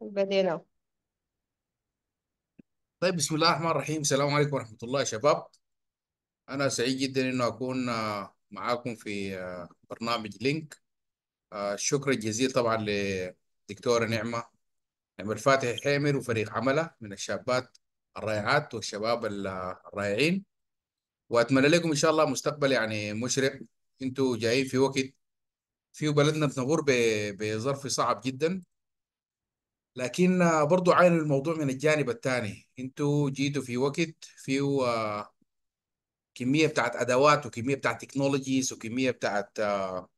بدينا طيب بسم الله الرحمن الرحيم السلام عليكم ورحمة الله يا شباب أنا سعيد جدا إنه أكون آه، معاكم في آه، برنامج لينك آه، الشكر الجزيل طبعا للدكتوره نعمة نعمة الفاتح حامر وفريق عمله من الشابات الرائعات والشباب الرائعين وأتمنى لكم إن شاء الله مستقبل يعني مشرق أنتوا جايين في وقت في بلدنا بنمر بظرف صعب جدا لكن برضو عاين الموضوع من الجانب الثاني انتوا جيتوا في وقت فيه آه، كمية بتاعت أدوات وكمية بتاعت تكنولوجيز وكمية بتاعت آه،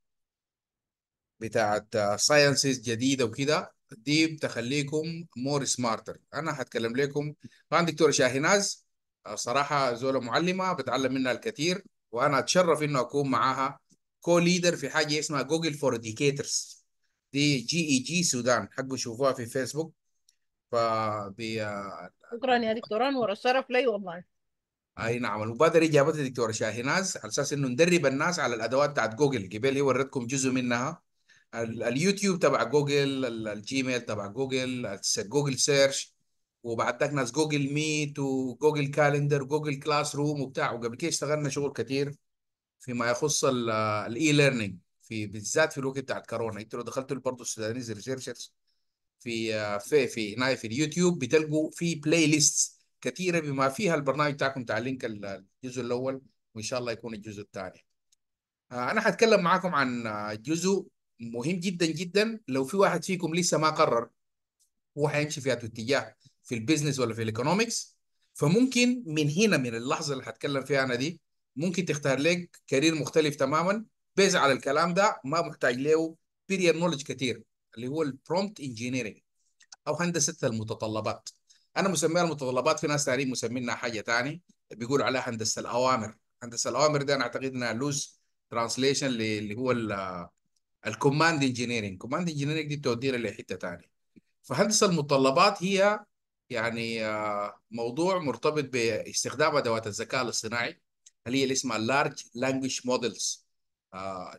بتاعت ساينسز آه، جديدة وكده دي بتخليكم مور سمارتر أنا هتكلم لكم طبعا دكتورة شاهناز صراحة زولة معلمة بتعلم منها الكثير وأنا أتشرف إنه أكون معاها كو ليدر في حاجة اسمها جوجل فور ديكيترز دي جي اي جي سودان حقه شوفوها في فيسبوك ف آه، شكرا يا دكتور انور الشرف لي والله اي نعم المبادره اجابتها دكتور شاهيناز على اساس انه ندرب الناس على الادوات بتاعت جوجل قبل هي وريتكم جزء منها اليوتيوب تبع جوجل الجيميل تبع جوجل جوجل سيرش وبعد ذاك ناس جوجل ميت وجوجل كالندر جوجل كلاس روم وبتاع وقبل كده اشتغلنا شغل كتير فيما يخص الاي ليرنينج في بالذات في الوقت بتاع الكورونا انتوا لو دخلتوا برضه السودانيز ريسيرشرز آه، في في في هنا في اليوتيوب بتلقوا في بلاي ليست كثيره بما فيها البرنامج بتاعكم بتاع لينك الجزء الاول وان شاء الله يكون الجزء الثاني آه، انا هتكلم معاكم عن آه، جزء مهم جدا جدا لو في واحد فيكم لسه ما قرر هو هيمشي في اتجاه في البيزنس ولا في الايكونومكس فممكن من هنا من اللحظه اللي هتكلم فيها انا دي ممكن تختار لك كارير مختلف تماما بيز على الكلام ده ما محتاج له بيرير نولج كثير اللي هو البرومبت انجينيرنج او هندسه المتطلبات انا مسميها المتطلبات في ناس ثانيين مسمينها حاجه ثانيه بيقولوا عليها هندسه الاوامر هندسه الاوامر ده انا اعتقد انها لوز ترانسليشن اللي هو الكوماند انجينيرنج كوماند انجينيرنج دي بتودينا لحته ثانيه فهندسه المتطلبات هي يعني آه، موضوع مرتبط باستخدام ادوات الذكاء الاصطناعي اللي هي اللي اسمها لارج لانجويج مودلز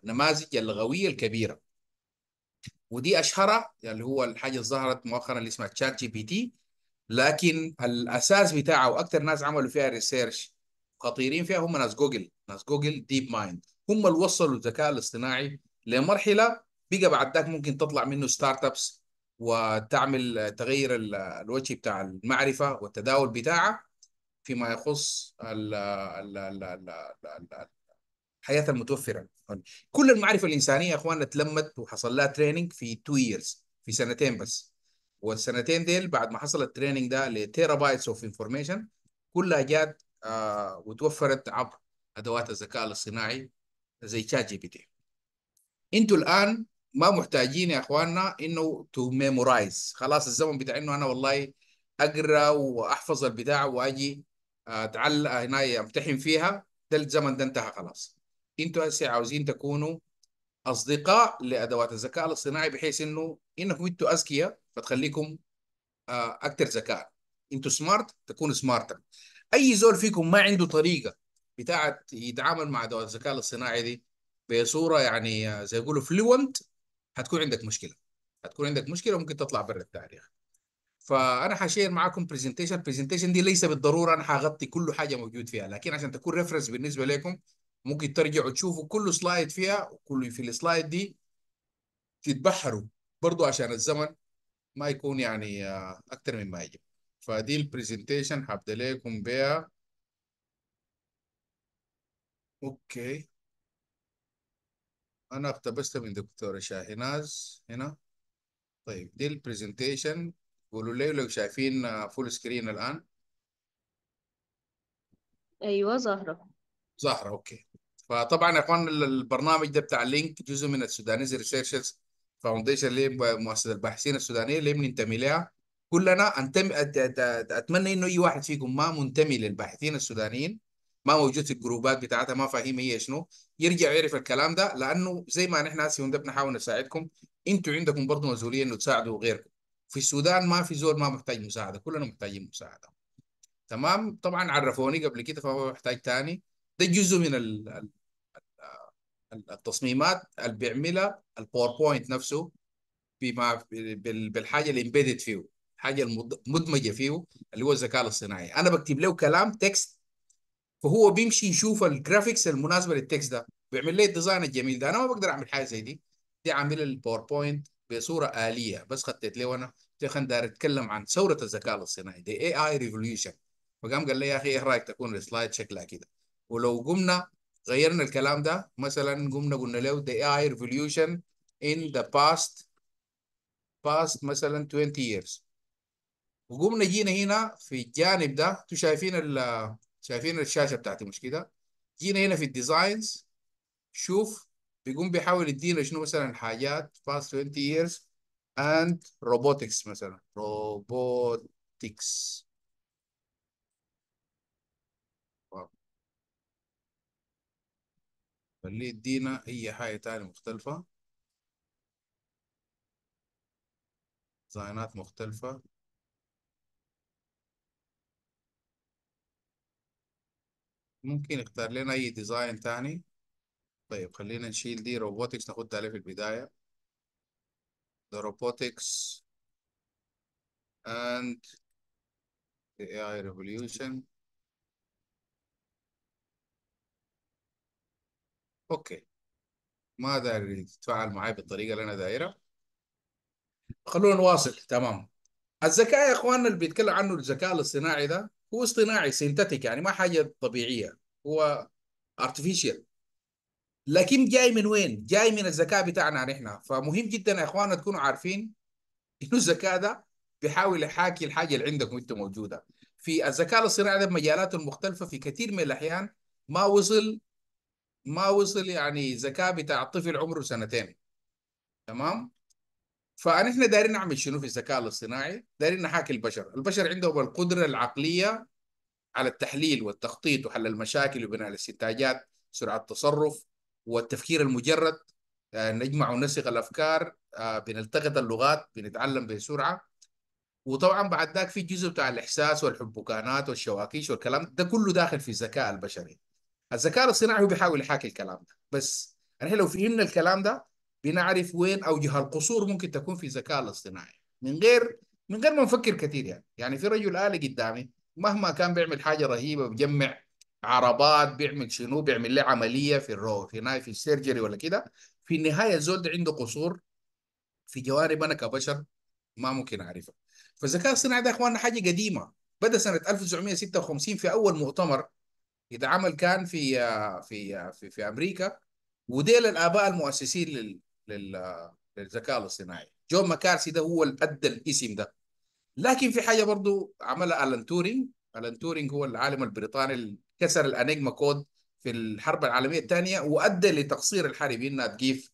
النماذج آه، اللغويه الكبيره ودي اشهرها اللي هو الحاجه اللي ظهرت مؤخرا اللي اسمها تشات جي بي تي لكن الاساس بتاعه واكثر ناس عملوا فيها ريسيرش خطيرين فيها هم ناس جوجل ناس جوجل ديب مايند هم اللي وصلوا الذكاء الاصطناعي لمرحله بقى بعد ذاك ممكن تطلع منه ستارت ابس وتعمل تغير الوجه بتاع المعرفه والتداول بتاعه فيما يخص حياه متوفره كل المعرفه الانسانيه يا اخواننا تلمت وحصل لها تريننج في 2 ييرز في سنتين بس والسنتين ديل بعد ما حصل التريننج ده لتيرا بايتس اوف انفورميشن كلها جات آه وتوفرت عبر ادوات الذكاء الاصطناعي زي شات جي بي تي انتوا الان ما محتاجين يا اخواننا انه تو ميمورايز خلاص الزمن بتاع انه انا والله اقرا واحفظ البتاع واجي آه، اتعلق هنا امتحن فيها ده الزمن ده انتهى خلاص انتوا هسه عاوزين تكونوا اصدقاء لادوات الذكاء الاصطناعي بحيث انه انكم انتوا اذكياء فتخليكم آه، اكثر ذكاء انتوا سمارت تكونوا سمارتر اي زول فيكم ما عنده طريقه بتاعت يتعامل مع ادوات الذكاء الاصطناعي دي بصوره يعني آه، زي يقولوا فلوينت هتكون عندك مشكله هتكون عندك مشكله ممكن تطلع برا التاريخ فانا حشير معاكم برزنتيشن البرزنتيشن دي ليس بالضروره انا حغطي كل حاجه موجود فيها لكن عشان تكون ريفرنس بالنسبه لكم ممكن ترجعوا تشوفوا كل سلايد فيها وكل في السلايد دي تتبحروا برضو عشان الزمن ما يكون يعني آه، اكتر مما يجب فدي البرزنتيشن هبدا لكم بها اوكي انا اقتبست من دكتوره شاهناز هنا طيب دي البرزنتيشن قولوا لي لو شايفين فول آه، سكرين الان ايوه ظاهره زهرة اوكي فطبعا يا اخوان البرنامج ده بتاع لينك جزء من السودانيز ريسيرشز فاونديشن اللي مؤسسه الباحثين السودانيين اللي بننتمي لها كلنا انتمي اتمنى انه اي واحد فيكم ما منتمي للباحثين السودانيين ما موجود في الجروبات بتاعتها ما فاهم هي شنو يرجع يعرف الكلام ده لانه زي ما نحن هسه بنحاول نساعدكم انتوا عندكم برضه مسؤوليه انه تساعدوا غيركم في السودان ما في زول ما محتاج مساعده كلنا محتاجين مساعده تمام طبعا عرفوني قبل كده فما محتاج تاني ده جزء من ال التصميمات اللي بيعملها الباوربوينت نفسه بما بالحاجه اللي امبيدد فيه الحاجه المدمجه فيه اللي هو الذكاء الاصطناعي انا بكتب له كلام تكست فهو بيمشي يشوف الجرافيكس المناسبه للتكست ده بيعمل لي الديزاين الجميل ده انا ما بقدر اعمل حاجه زي دي دي عامل الباوربوينت بصوره اليه بس خطيت له انا خلينا داير اتكلم عن ثوره الذكاء الاصطناعي دي اي اي ريفوليوشن فقام قال لي يا اخي ايه رايك تكون السلايد شكلها كده ولو قمنا غيرنا الكلام ده مثلا قمنا قلنا له the AI revolution in the past past مثلا 20 years وقمنا جينا هنا في الجانب ده انتوا شايفين ال شايفين الشاشه بتاعتي مش كده جينا هنا في الديزاينز شوف بيقوم بيحاول يدينا شنو مثلا حاجات past 20 years and robotics مثلا robotics خليه يدينا اي حاجة تاني مختلفة ديزاينات مختلفة ممكن يختار لنا اي ديزاين تاني طيب خلينا نشيل دي روبوتكس ناخدها عليه في البداية the robotics and the AI revolution اوكي ما داير يتفاعل معي بالطريقه اللي انا دايرها خلونا نواصل تمام الذكاء يا اخواننا اللي بيتكلم عنه الذكاء الاصطناعي ده هو اصطناعي سينتاتيك يعني ما حاجه طبيعيه هو ارتفيشال لكن جاي من وين؟ جاي من الذكاء بتاعنا نحن فمهم جدا يا اخواننا تكونوا عارفين انه الذكاء ده بيحاول يحاكي الحاجه اللي عندكم انتم موجوده في الذكاء الاصطناعي ده بمجالاته المختلفه في كثير من الاحيان ما وصل ما وصل يعني زكاه بتاع طفل عمره سنتين تمام فنحن دايرين نعمل شنو في الذكاء الاصطناعي؟ دايرين نحاكي البشر، البشر عندهم القدره العقليه على التحليل والتخطيط وحل المشاكل وبناء الاستنتاجات، سرعه التصرف والتفكير المجرد آه، نجمع ونسق الافكار آه، بنلتقط اللغات بنتعلم بسرعه وطبعا بعد ذاك في جزء بتاع الاحساس والحبكانات والشواكيش والكلام ده كله داخل في الذكاء البشري الذكاء الاصطناعي هو بيحاول يحاكي الكلام ده بس نحن لو فهمنا الكلام ده بنعرف وين اوجه القصور ممكن تكون في الذكاء الاصطناعي من غير من غير ما نفكر كثير يعني يعني في رجل آلي قدامي مهما كان بيعمل حاجه رهيبه بيجمع عربات بيعمل شنو بيعمل لي عمليه في الرو في هنا في السيرجري ولا كده في النهايه الزول ده عنده قصور في جوانب انا كبشر ما ممكن اعرفها فالذكاء الصناعي ده يا اخواننا حاجه قديمه بدا سنه 1956 في اول مؤتمر اذا عمل كان في في في, في امريكا وديل الاباء المؤسسين لل, للذكاء الاصطناعي جون ماكارسي ده هو اللي ادى الاسم ده لكن في حاجه برضو عملها الان تورينج الان تورينج هو العالم البريطاني اللي كسر الانيجما كود في الحرب العالميه الثانيه وادى لتقصير الحرب انها تجيف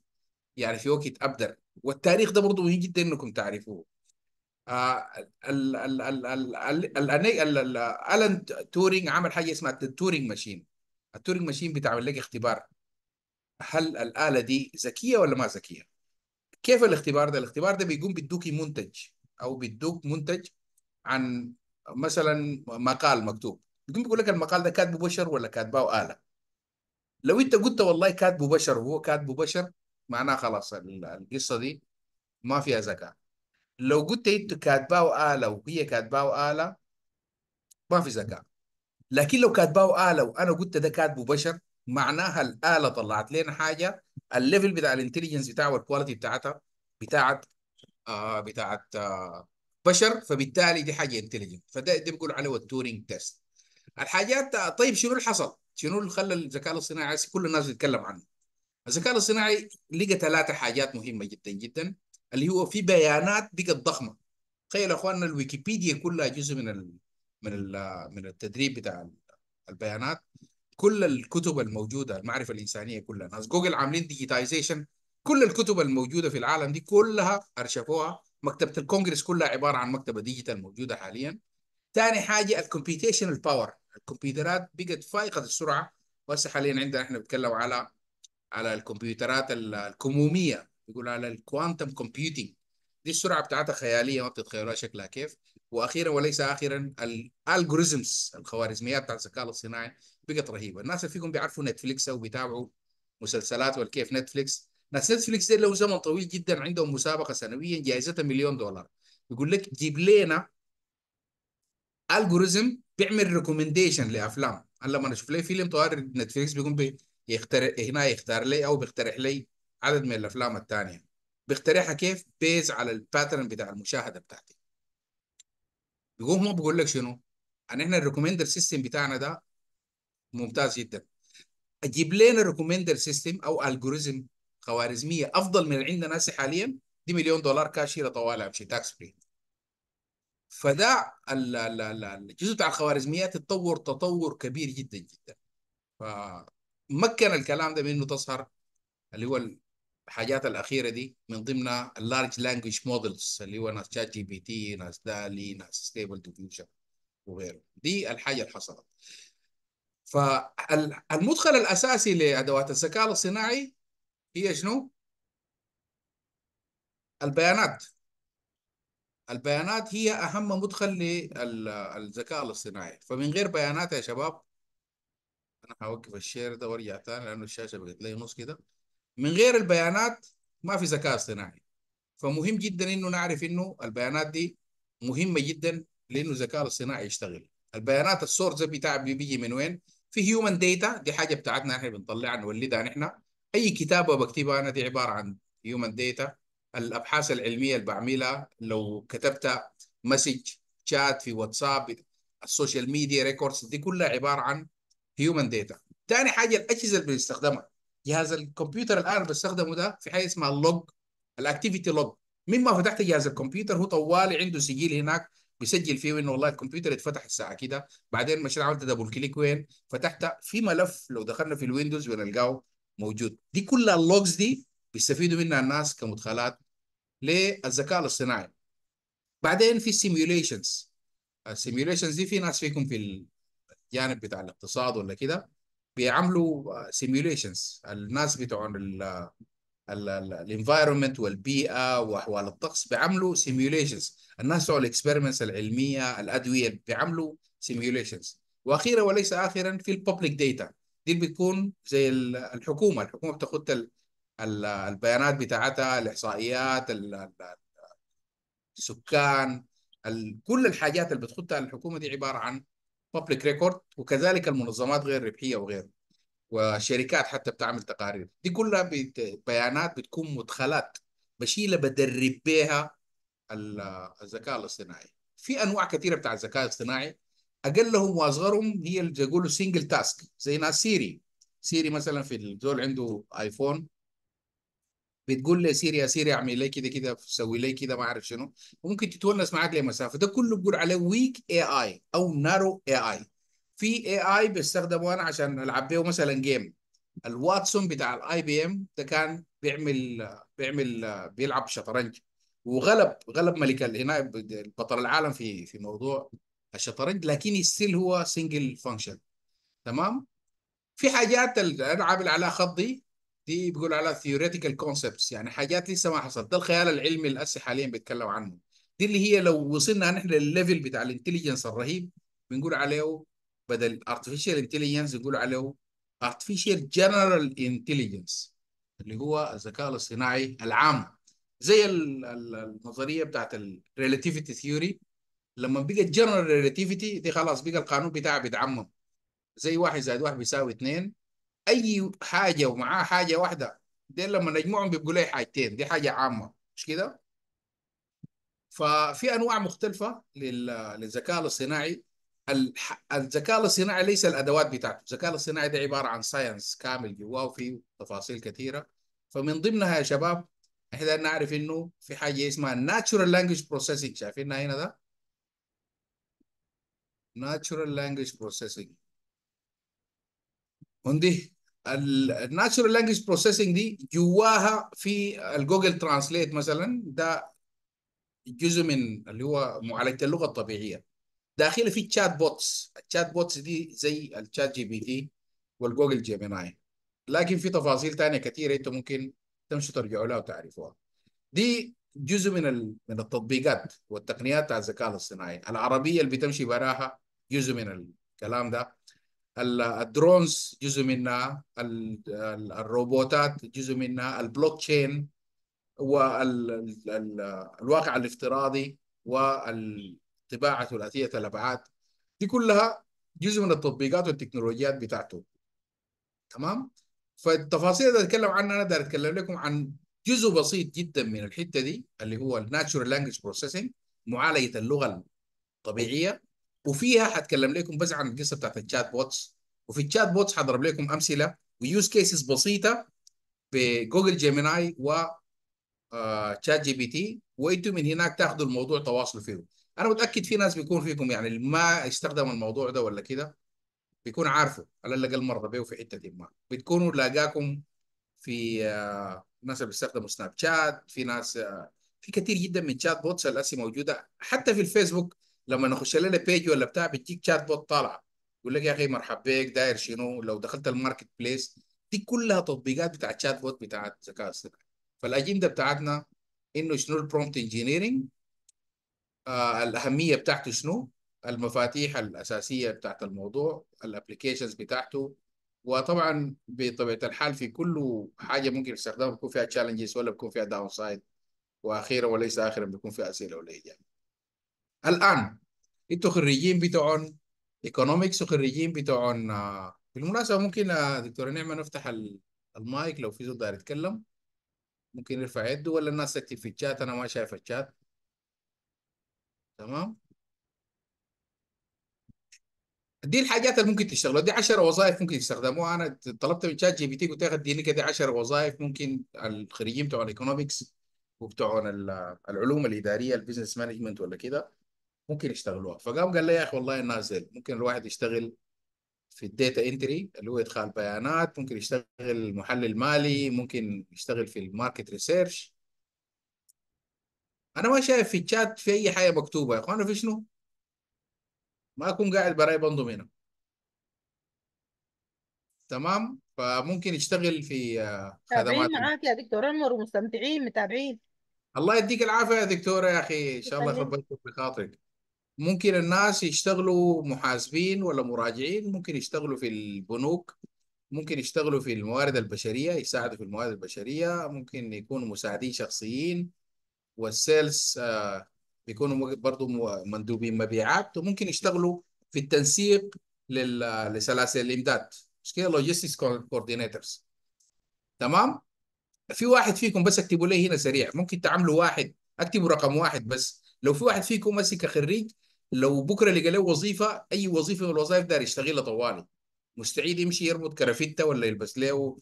يعني في وقت ابدر والتاريخ ده برضه مهم جدا انكم تعرفوه الان تورينج عمل حاجه اسمها التورينج ماشين التورينج ماشين بتعمل لك اختبار هل الاله دي ذكيه ولا ما ذكيه كيف الاختبار ده الاختبار ده بيقوم بيدوكي منتج او بيدوك منتج عن مثلا مقال مكتوب بيقوم بيقول لك المقال ده كاتبه بشر ولا كاتبه اله لو انت قلت والله كاتبه بشر وهو كاتبه بشر معناه خلاص القصه دي ما فيها ذكاء لو قلت انت كاتباه آلة وهي كاتباه آلة ما في ذكاء لكن لو كاتباه آلة وأنا قلت ده كاتبه بشر معناها الآلة طلعت لنا حاجة الليفل بتاع الانتليجنس بتاعها والكواليتي بتاعتها بتاعت آه بتاعت آه بشر فبالتالي دي حاجة انتليجنت فده دي بيقول عليه التورينج تيست الحاجات آه، طيب شنو اللي حصل؟ شنو اللي خلى الذكاء الاصطناعي كل الناس بتتكلم عنه؟ الذكاء الاصطناعي لقى ثلاثة حاجات مهمة جدا جدا اللي هو في بيانات بقت ضخمه تخيل اخواننا الويكيبيديا كلها جزء من ال من ال من التدريب بتاع البيانات كل الكتب الموجوده المعرفه الانسانيه كلها ناس جوجل عاملين ديجيتايزيشن كل الكتب الموجوده في العالم دي كلها ارشفوها مكتبه الكونجرس كلها عباره عن مكتبه ديجيتال موجوده حاليا ثاني حاجه الكمبيوتيشنال باور الكمبيوترات بقت فائقه السرعه وهسه حاليا عندنا احنا بنتكلم على على الكمبيوترات الكموميه بيقول على الكوانتم كومبيوتنج دي السرعه بتاعتها خياليه ما بتتخيلوها شكلها كيف واخيرا وليس اخرا الالجوريزمز الخوارزميات بتاعت الذكاء الاصطناعي بقت رهيبه الناس اللي فيكم بيعرفوا نتفليكس او بيتابعوا مسلسلات والكيف نتفليكس ناس نتفليكس لهم له زمن طويل جدا عندهم مسابقه سنويا جائزتها مليون دولار يقول لك جيب لنا الجوريزم بيعمل ريكومنديشن لافلام هلا لما اشوف لي فيلم طوال نتفليكس بيقوم بيختار هنا يختار لي او بيقترح لي عدد من الافلام الثانيه بيقترحها كيف بيز على الباترن بتاع المشاهده بتاعتي بيقوم هو بيقول لك شنو ان احنا الريكومندر سيستم بتاعنا ده ممتاز جدا اجيب لنا ريكومندر سيستم او الجوريزم خوارزميه افضل من اللي عندنا حاليا دي مليون دولار كاشير طوال امشي تاكس فري فده الجزء بتاع الخوارزميات تطور تطور كبير جدا جدا فمكن الكلام ده من انه تظهر اللي هو الحاجات الاخيره دي من ضمنها اللارج لانجوج مودلز اللي هو ناس شات جي بي تي ناس دالي ناس ستيبل ديفيوجن وغيره دي الحاجه اللي حصلت فالمدخل الاساسي لادوات الذكاء الصناعي هي شنو؟ البيانات البيانات هي اهم مدخل للذكاء الاصطناعي فمن غير بيانات يا شباب انا هوقف الشير ده وارجع تاني لانه الشاشه بقت لي نص كده من غير البيانات ما في ذكاء اصطناعي فمهم جدا انه نعرف انه البيانات دي مهمه جدا لانه الذكاء الاصطناعي يشتغل البيانات السورس بتاع بيجي من وين في هيومن ديتا دي حاجه بتاعتنا احنا بنطلعها نولدها نحن اي كتابه بكتبها انا دي عباره عن هيومن ديتا الابحاث العلميه اللي بعملها لو كتبت مسج شات في واتساب السوشيال ميديا ريكوردز دي كلها عباره عن هيومن ديتا ثاني حاجه الاجهزه اللي بنستخدمها جهاز الكمبيوتر الان بستخدمه ده في حاجه اسمها اللوج الاكتيفيتي لوج مما ما فتحت جهاز الكمبيوتر هو طوالي عنده سجل هناك بيسجل فيه انه والله الكمبيوتر اتفتح الساعه كده بعدين مشيت عملت دبل كليك وين فتحت في ملف لو دخلنا في الويندوز بنلقاه موجود دي كلها اللوجز دي بيستفيدوا منها الناس كمدخلات للذكاء الاصطناعي بعدين في السيميوليشنز السيميوليشنز دي في ناس فيكم في الجانب بتاع الاقتصاد ولا كده بيعملوا سيميوليشنز الناس بتوع الانفايرمنت والبيئه واحوال الطقس بيعملوا سيميوليشنز الناس بتوع الاكسبيرمنتس العلميه الادويه بيعملوا سيميوليشنز واخيرا وليس اخرا في الببليك داتا دي بتكون زي الحكومه الحكومه بتاخد البيانات بتاعتها الاحصائيات السكان كل الحاجات اللي بتخطها الحكومه دي عباره عن بابليك ريكورد وكذلك المنظمات غير الربحيه وغيره وشركات حتى بتعمل تقارير دي كلها بيانات بتكون مدخلات بشيلة بدرب بيها الذكاء الاصطناعي في انواع كثيره بتاع الذكاء الاصطناعي اقلهم واصغرهم هي اللي بيقولوا سنجل تاسك زي ناس سيري سيري مثلا في الزول عنده ايفون بتقول لي سيري يا سيري اعمل لي كده كده سوي لي كده ما اعرف شنو وممكن تتونس معاك لمسافه ده كله بقول عليه ويك اي اي او نارو اي اي في اي اي بيستخدمه انا عشان العب بيه مثلا جيم الواتسون بتاع الاي بي ام ده كان بيعمل بيعمل بيلعب شطرنج وغلب غلب ملك هنا بطل العالم في في موضوع الشطرنج لكن ستيل هو سنجل فانكشن تمام في حاجات انا عامل عليها خط دي دي بيقول على theoretical concepts يعني حاجات لسه ما حصلت ده الخيال العلمي الاسي حاليا بيتكلم عنه دي اللي هي لو وصلنا نحن للليفل بتاع الانتليجنس الرهيب بنقول عليه بدل artificial intelligence بنقول عليه artificial general intelligence اللي هو الذكاء الاصطناعي العام زي النظريه بتاعت الريلاتيفيتي ثيوري لما بقى الجنرال ريلاتيفيتي دي خلاص بقى القانون بتاعها بيتعمم زي واحد زائد واحد بيساوي اثنين اي حاجه ومعاه حاجه واحده دي لما نجمعهم بيبقوا لي حاجتين دي حاجه عامه مش كده ففي انواع مختلفه للذكاء الاصطناعي الذكاء الاصطناعي ليس الادوات بتاعته الذكاء الاصطناعي ده عباره عن ساينس كامل جواه وفيه تفاصيل كثيره فمن ضمنها يا شباب احنا نعرف انه في حاجه اسمها ناتشورال لانجوج بروسيسنج شايفينها هنا ده ناتشورال لانجوج بروسيسنج عندي الناتشورال لانجوج بروسيسنج دي جواها في الجوجل ترانسليت مثلا ده جزء من اللي هو معالجه اللغه الطبيعيه داخله في تشات بوتس التشات بوتس دي زي التشات جي بي تي والجوجل جيميناي لكن في تفاصيل ثانيه كثيره انت ممكن تمشوا ترجعوا لها وتعرفوها دي جزء من من التطبيقات والتقنيات بتاع الذكاء الاصطناعي العربيه اللي بتمشي براها جزء من الكلام ده الدرونز جزء منها الروبوتات جزء منها البلوك تشين والواقع الافتراضي والطباعه ثلاثيه الابعاد دي كلها جزء من التطبيقات والتكنولوجيات بتاعته تمام فالتفاصيل اللي اتكلم عنها انا داير اتكلم لكم عن جزء بسيط جدا من الحته دي اللي هو الناتشورال لانجوج بروسيسنج معالجه اللغه الطبيعيه وفيها حتكلم لكم بس عن القصه بتاعت الشات بوتس وفي الشات بوتس حضرب لكم امثله ويوز كيسز بسيطه بجوجل جيميناي و تشات جي بي تي وانتم من هناك تاخذوا الموضوع تواصلوا فيه انا متاكد في ناس بيكون فيكم يعني اللي ما استخدم الموضوع ده ولا كده بيكون عارفه على الاقل مرضى بيو في حته ما بتكونوا لاقاكم آه، في ناس بيستخدموا آه، سناب شات في ناس في كثير جدا من شات بوتس الاسي موجوده حتى في الفيسبوك لما نخش لنا بيج ولا بتاع بتجيك شات بوت طالعه يقول لك يا اخي مرحبا بك داير شنو لو دخلت الماركت بليس دي كلها تطبيقات بتاعت شات بوت بتاعت ذكاء اصطناعي فالاجنده بتاعتنا انه شنو البرومبت انجينيرنج آه، الاهميه بتاعته شنو المفاتيح الاساسيه بتاعت الموضوع الابلكيشنز بتاعته وطبعا بطبيعه الحال في كل حاجه ممكن استخدامها بيكون فيها تشالنجز ولا بيكون فيها داون سايد واخيرا وليس اخرا بيكون فيها اسئله ولا اجابه الان انتوا خريجين بتوعون ايكونومكس وخريجين بتوعون آه، بالمناسبه ممكن آه، دكتوره نعمه نفتح المايك لو في زول داير يتكلم ممكن يرفع يده ولا الناس تكتب في الشات انا ما شايف الشات تمام دي الحاجات اللي ممكن تشتغلوا دي 10 وظائف ممكن تستخدموها انا طلبت من شات جي بي تي قلت له اديني كده 10 وظائف ممكن الخريجين بتوع الايكونومكس وبتوع العلوم الاداريه البيزنس مانجمنت ولا كده ممكن يشتغلوها فقام قال لي يا اخي والله نازل ممكن الواحد يشتغل في الداتا انتري اللي هو ادخال بيانات ممكن يشتغل محلل مالي ممكن يشتغل في الماركت ريسيرش انا ما شايف في الشات في اي حاجه مكتوبه يا اخوانا في شنو ما اكون قاعد براي بنظم هنا تمام فممكن يشتغل في آه، خدمات معاك يا دكتور انور ومستمتعين متابعين الله يديك العافيه يا دكتوره يا اخي ان شاء الله يخرب بخاطرك ممكن الناس يشتغلوا محاسبين ولا مراجعين ممكن يشتغلوا في البنوك ممكن يشتغلوا في الموارد البشرية يساعدوا في الموارد البشرية ممكن يكونوا مساعدين شخصيين والسيلز آه، بيكونوا برضه مندوبين مبيعات وممكن يشتغلوا في التنسيق لسلاسل الإمداد مش كده لوجيستكس كوردينيتورز تمام في واحد فيكم بس اكتبوا لي هنا سريع ممكن تعملوا واحد اكتبوا رقم واحد بس لو في واحد فيكم مسك خريج لو بكره لقى له وظيفه اي وظيفه من الوظائف داير يشتغلها طوالي مستعد يمشي يربط كرافته ولا يلبس له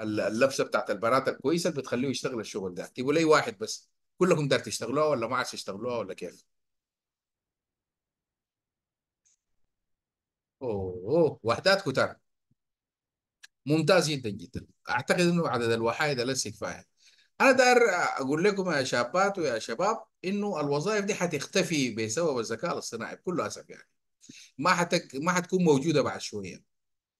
اللبسه بتاعت البنات الكويسه اللي بتخليه يشتغل الشغل ده تقول لي واحد بس كلكم دار تشتغلوها ولا ما عادش تشتغلوها ولا كيف؟ اوه اوه وحدات كتار ممتاز جدا جدا اعتقد انه عدد الوحايد ليس كفايه انا دار اقول لكم يا شابات ويا شباب انه الوظائف دي هتختفي بسبب الذكاء الاصطناعي بكل اسف يعني ما حتك ما حتكون موجوده بعد شويه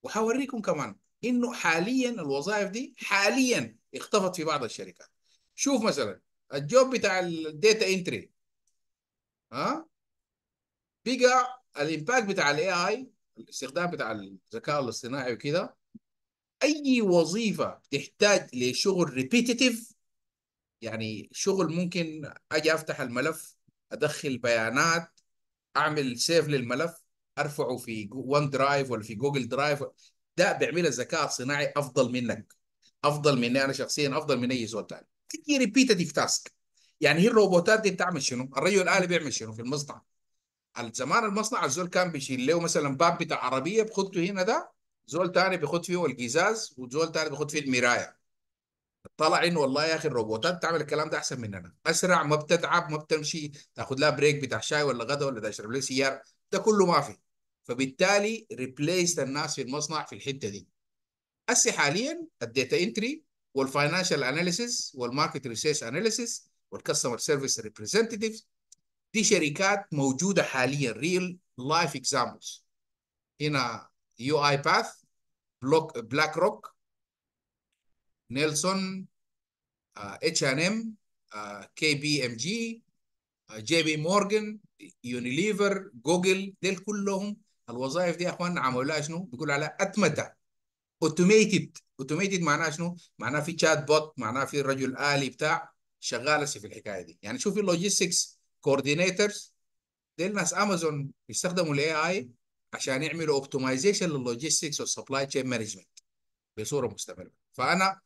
وحوريكم كمان انه حاليا الوظائف دي حاليا اختفت في بعض الشركات شوف مثلا الجوب بتاع الداتا انتري ها بقى الامباكت بتاع الاي اي الاستخدام بتاع الذكاء الاصطناعي وكده اي وظيفه تحتاج لشغل ريبيتيتيف يعني شغل ممكن اجي افتح الملف ادخل بيانات اعمل سيف للملف ارفعه في ون درايف ولا في جوجل درايف ده بيعملها الذكاء الصناعي افضل منك افضل مني انا شخصيا افضل من اي زول ثاني هي ريبيتيف تاسك يعني هي الروبوتات دي بتعمل شنو؟ الرجل الالي بيعمل شنو في المصنع؟ زمان المصنع الزول كان بيشيل له مثلا باب بتاع عربيه بخطه هنا ده زول ثاني بخط فيه القزاز وزول ثاني بخط فيه المرايه طلع انه والله يا اخي الروبوتات بتعمل الكلام ده احسن مننا اسرع ما بتتعب ما بتمشي تاخد لها بريك بتاع شاي ولا غدا ولا تشرب لها سياره ده كله ما في فبالتالي ريبليس الناس في المصنع في الحته دي هسه حاليا الداتا انتري والفاينانشال اناليسيس والماركت ريسيرش اناليسيس والكاستمر سيرفيس ريبريزنتيف دي شركات موجوده حاليا ريل لايف اكزامبلز هنا يو اي باث بلوك بلاك روك نيلسون اتش ان ام كي بي ام جي جي بي مورجن يونيليفر جوجل ديل كلهم الوظائف دي يا اخوان عملوا لها شنو؟ بيقولوا على اتمته اوتوميتد اوتوميتد معناها شنو؟ معناها في تشات بوت معناها في رجل الي بتاع شغال في الحكايه دي يعني شوف اللوجيستكس كوردينيتورز ديل ناس امازون بيستخدموا الاي اي عشان يعملوا اوبتمايزيشن لللوجيستكس والسبلاي تشين مانجمنت بصوره مستمره فانا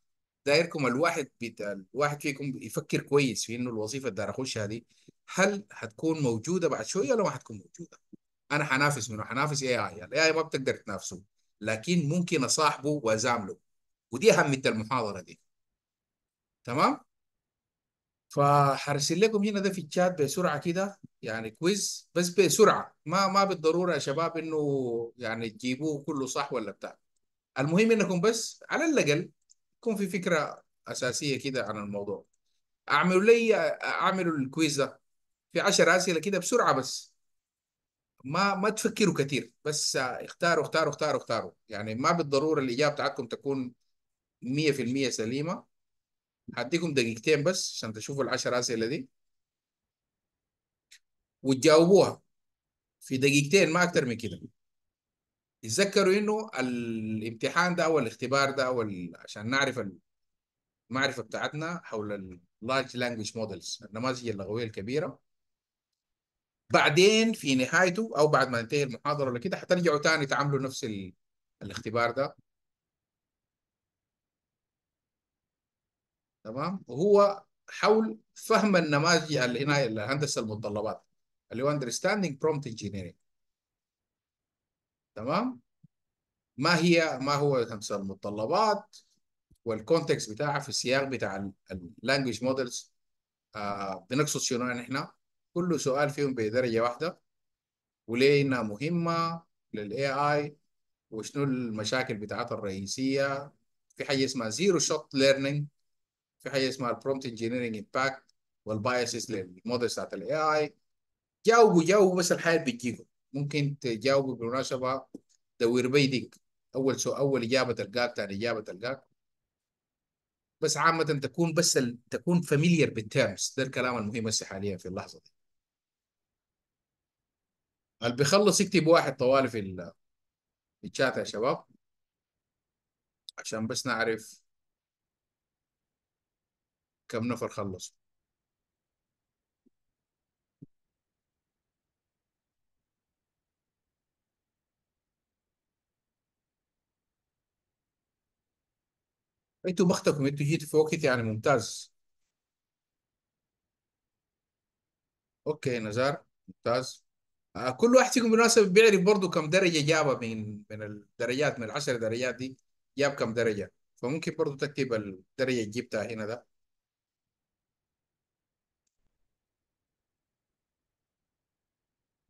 دايركم الواحد بتاع الواحد فيكم يفكر كويس في انه الوظيفه اللي اخشها دي هل هتكون موجوده بعد شويه ولا ما هتكون موجوده؟ انا حنافس منه حنافس اي اي الاي اي ما بتقدر تنافسه لكن ممكن اصاحبه وازامله ودي اهميه المحاضره دي تمام؟ فحرسل لكم هنا ده في الشات بسرعه كده يعني كويز بس بسرعه ما ما بالضروره يا شباب انه يعني تجيبوه كله صح ولا بتاع المهم انكم بس على الاقل يكون في فكره اساسيه كده عن الموضوع اعملوا لي اعملوا الكويز ده في 10 اسئله كده بسرعه بس ما ما تفكروا كثير بس اختاروا اختاروا اختاروا اختاروا يعني ما بالضروره الاجابه بتاعتكم تكون 100% سليمه هديكم دقيقتين بس عشان تشوفوا العشر اسئله دي وتجاوبوها في دقيقتين ما اكثر من كده يتذكروا انه الامتحان ده او الاختبار ده او عشان نعرف المعرفه بتاعتنا حول اللارج لانجوج مودلز النماذج اللغويه الكبيره بعدين في نهايته او بعد ما تنتهي المحاضره ولا كده حترجعوا تاني تعملوا نفس ال... الاختبار ده تمام هو حول فهم النماذج اللي هنا الهندسه المتطلبات اللي هو understanding prompt engineering تمام ما هي ما هو المتطلبات والكونتكست بتاعها في السياق بتاع اللانجوج مودلز آه بنقصد شنو نحن يعني كل سؤال فيهم بدرجه واحده وليه انها مهمه للاي اي وشنو المشاكل بتاعتها الرئيسيه في حاجه اسمها زيرو شوت ليرنينج في حاجه اسمها البرومبت انجينيرنج امباكت والبايسز للمودلز بتاعت الاي اي جاوبوا جاوبوا بس الحياه بتجيكم ممكن تجاوب بالمناسبه دوير بيدك اول سو اول اجابه تلقاك ثاني اجابه تلقاك بس عامه تكون بس ال... تكون فاميليار بالتيرمز ده الكلام المهم هسه حاليا في اللحظه دي اللي بيخلص يكتب واحد طوالي في ال... الشات يا شباب عشان بس نعرف كم نفر خلصوا انتوا بختكم انتوا جيتوا في وقت يعني ممتاز اوكي نزار ممتاز آه كل واحد فيكم بالمناسبة بيعرف برضه كم درجة جابها من من الدرجات من العشر درجات دي جاب كم درجة فممكن برضه تكتب الدرجة اللي جبتها هنا ده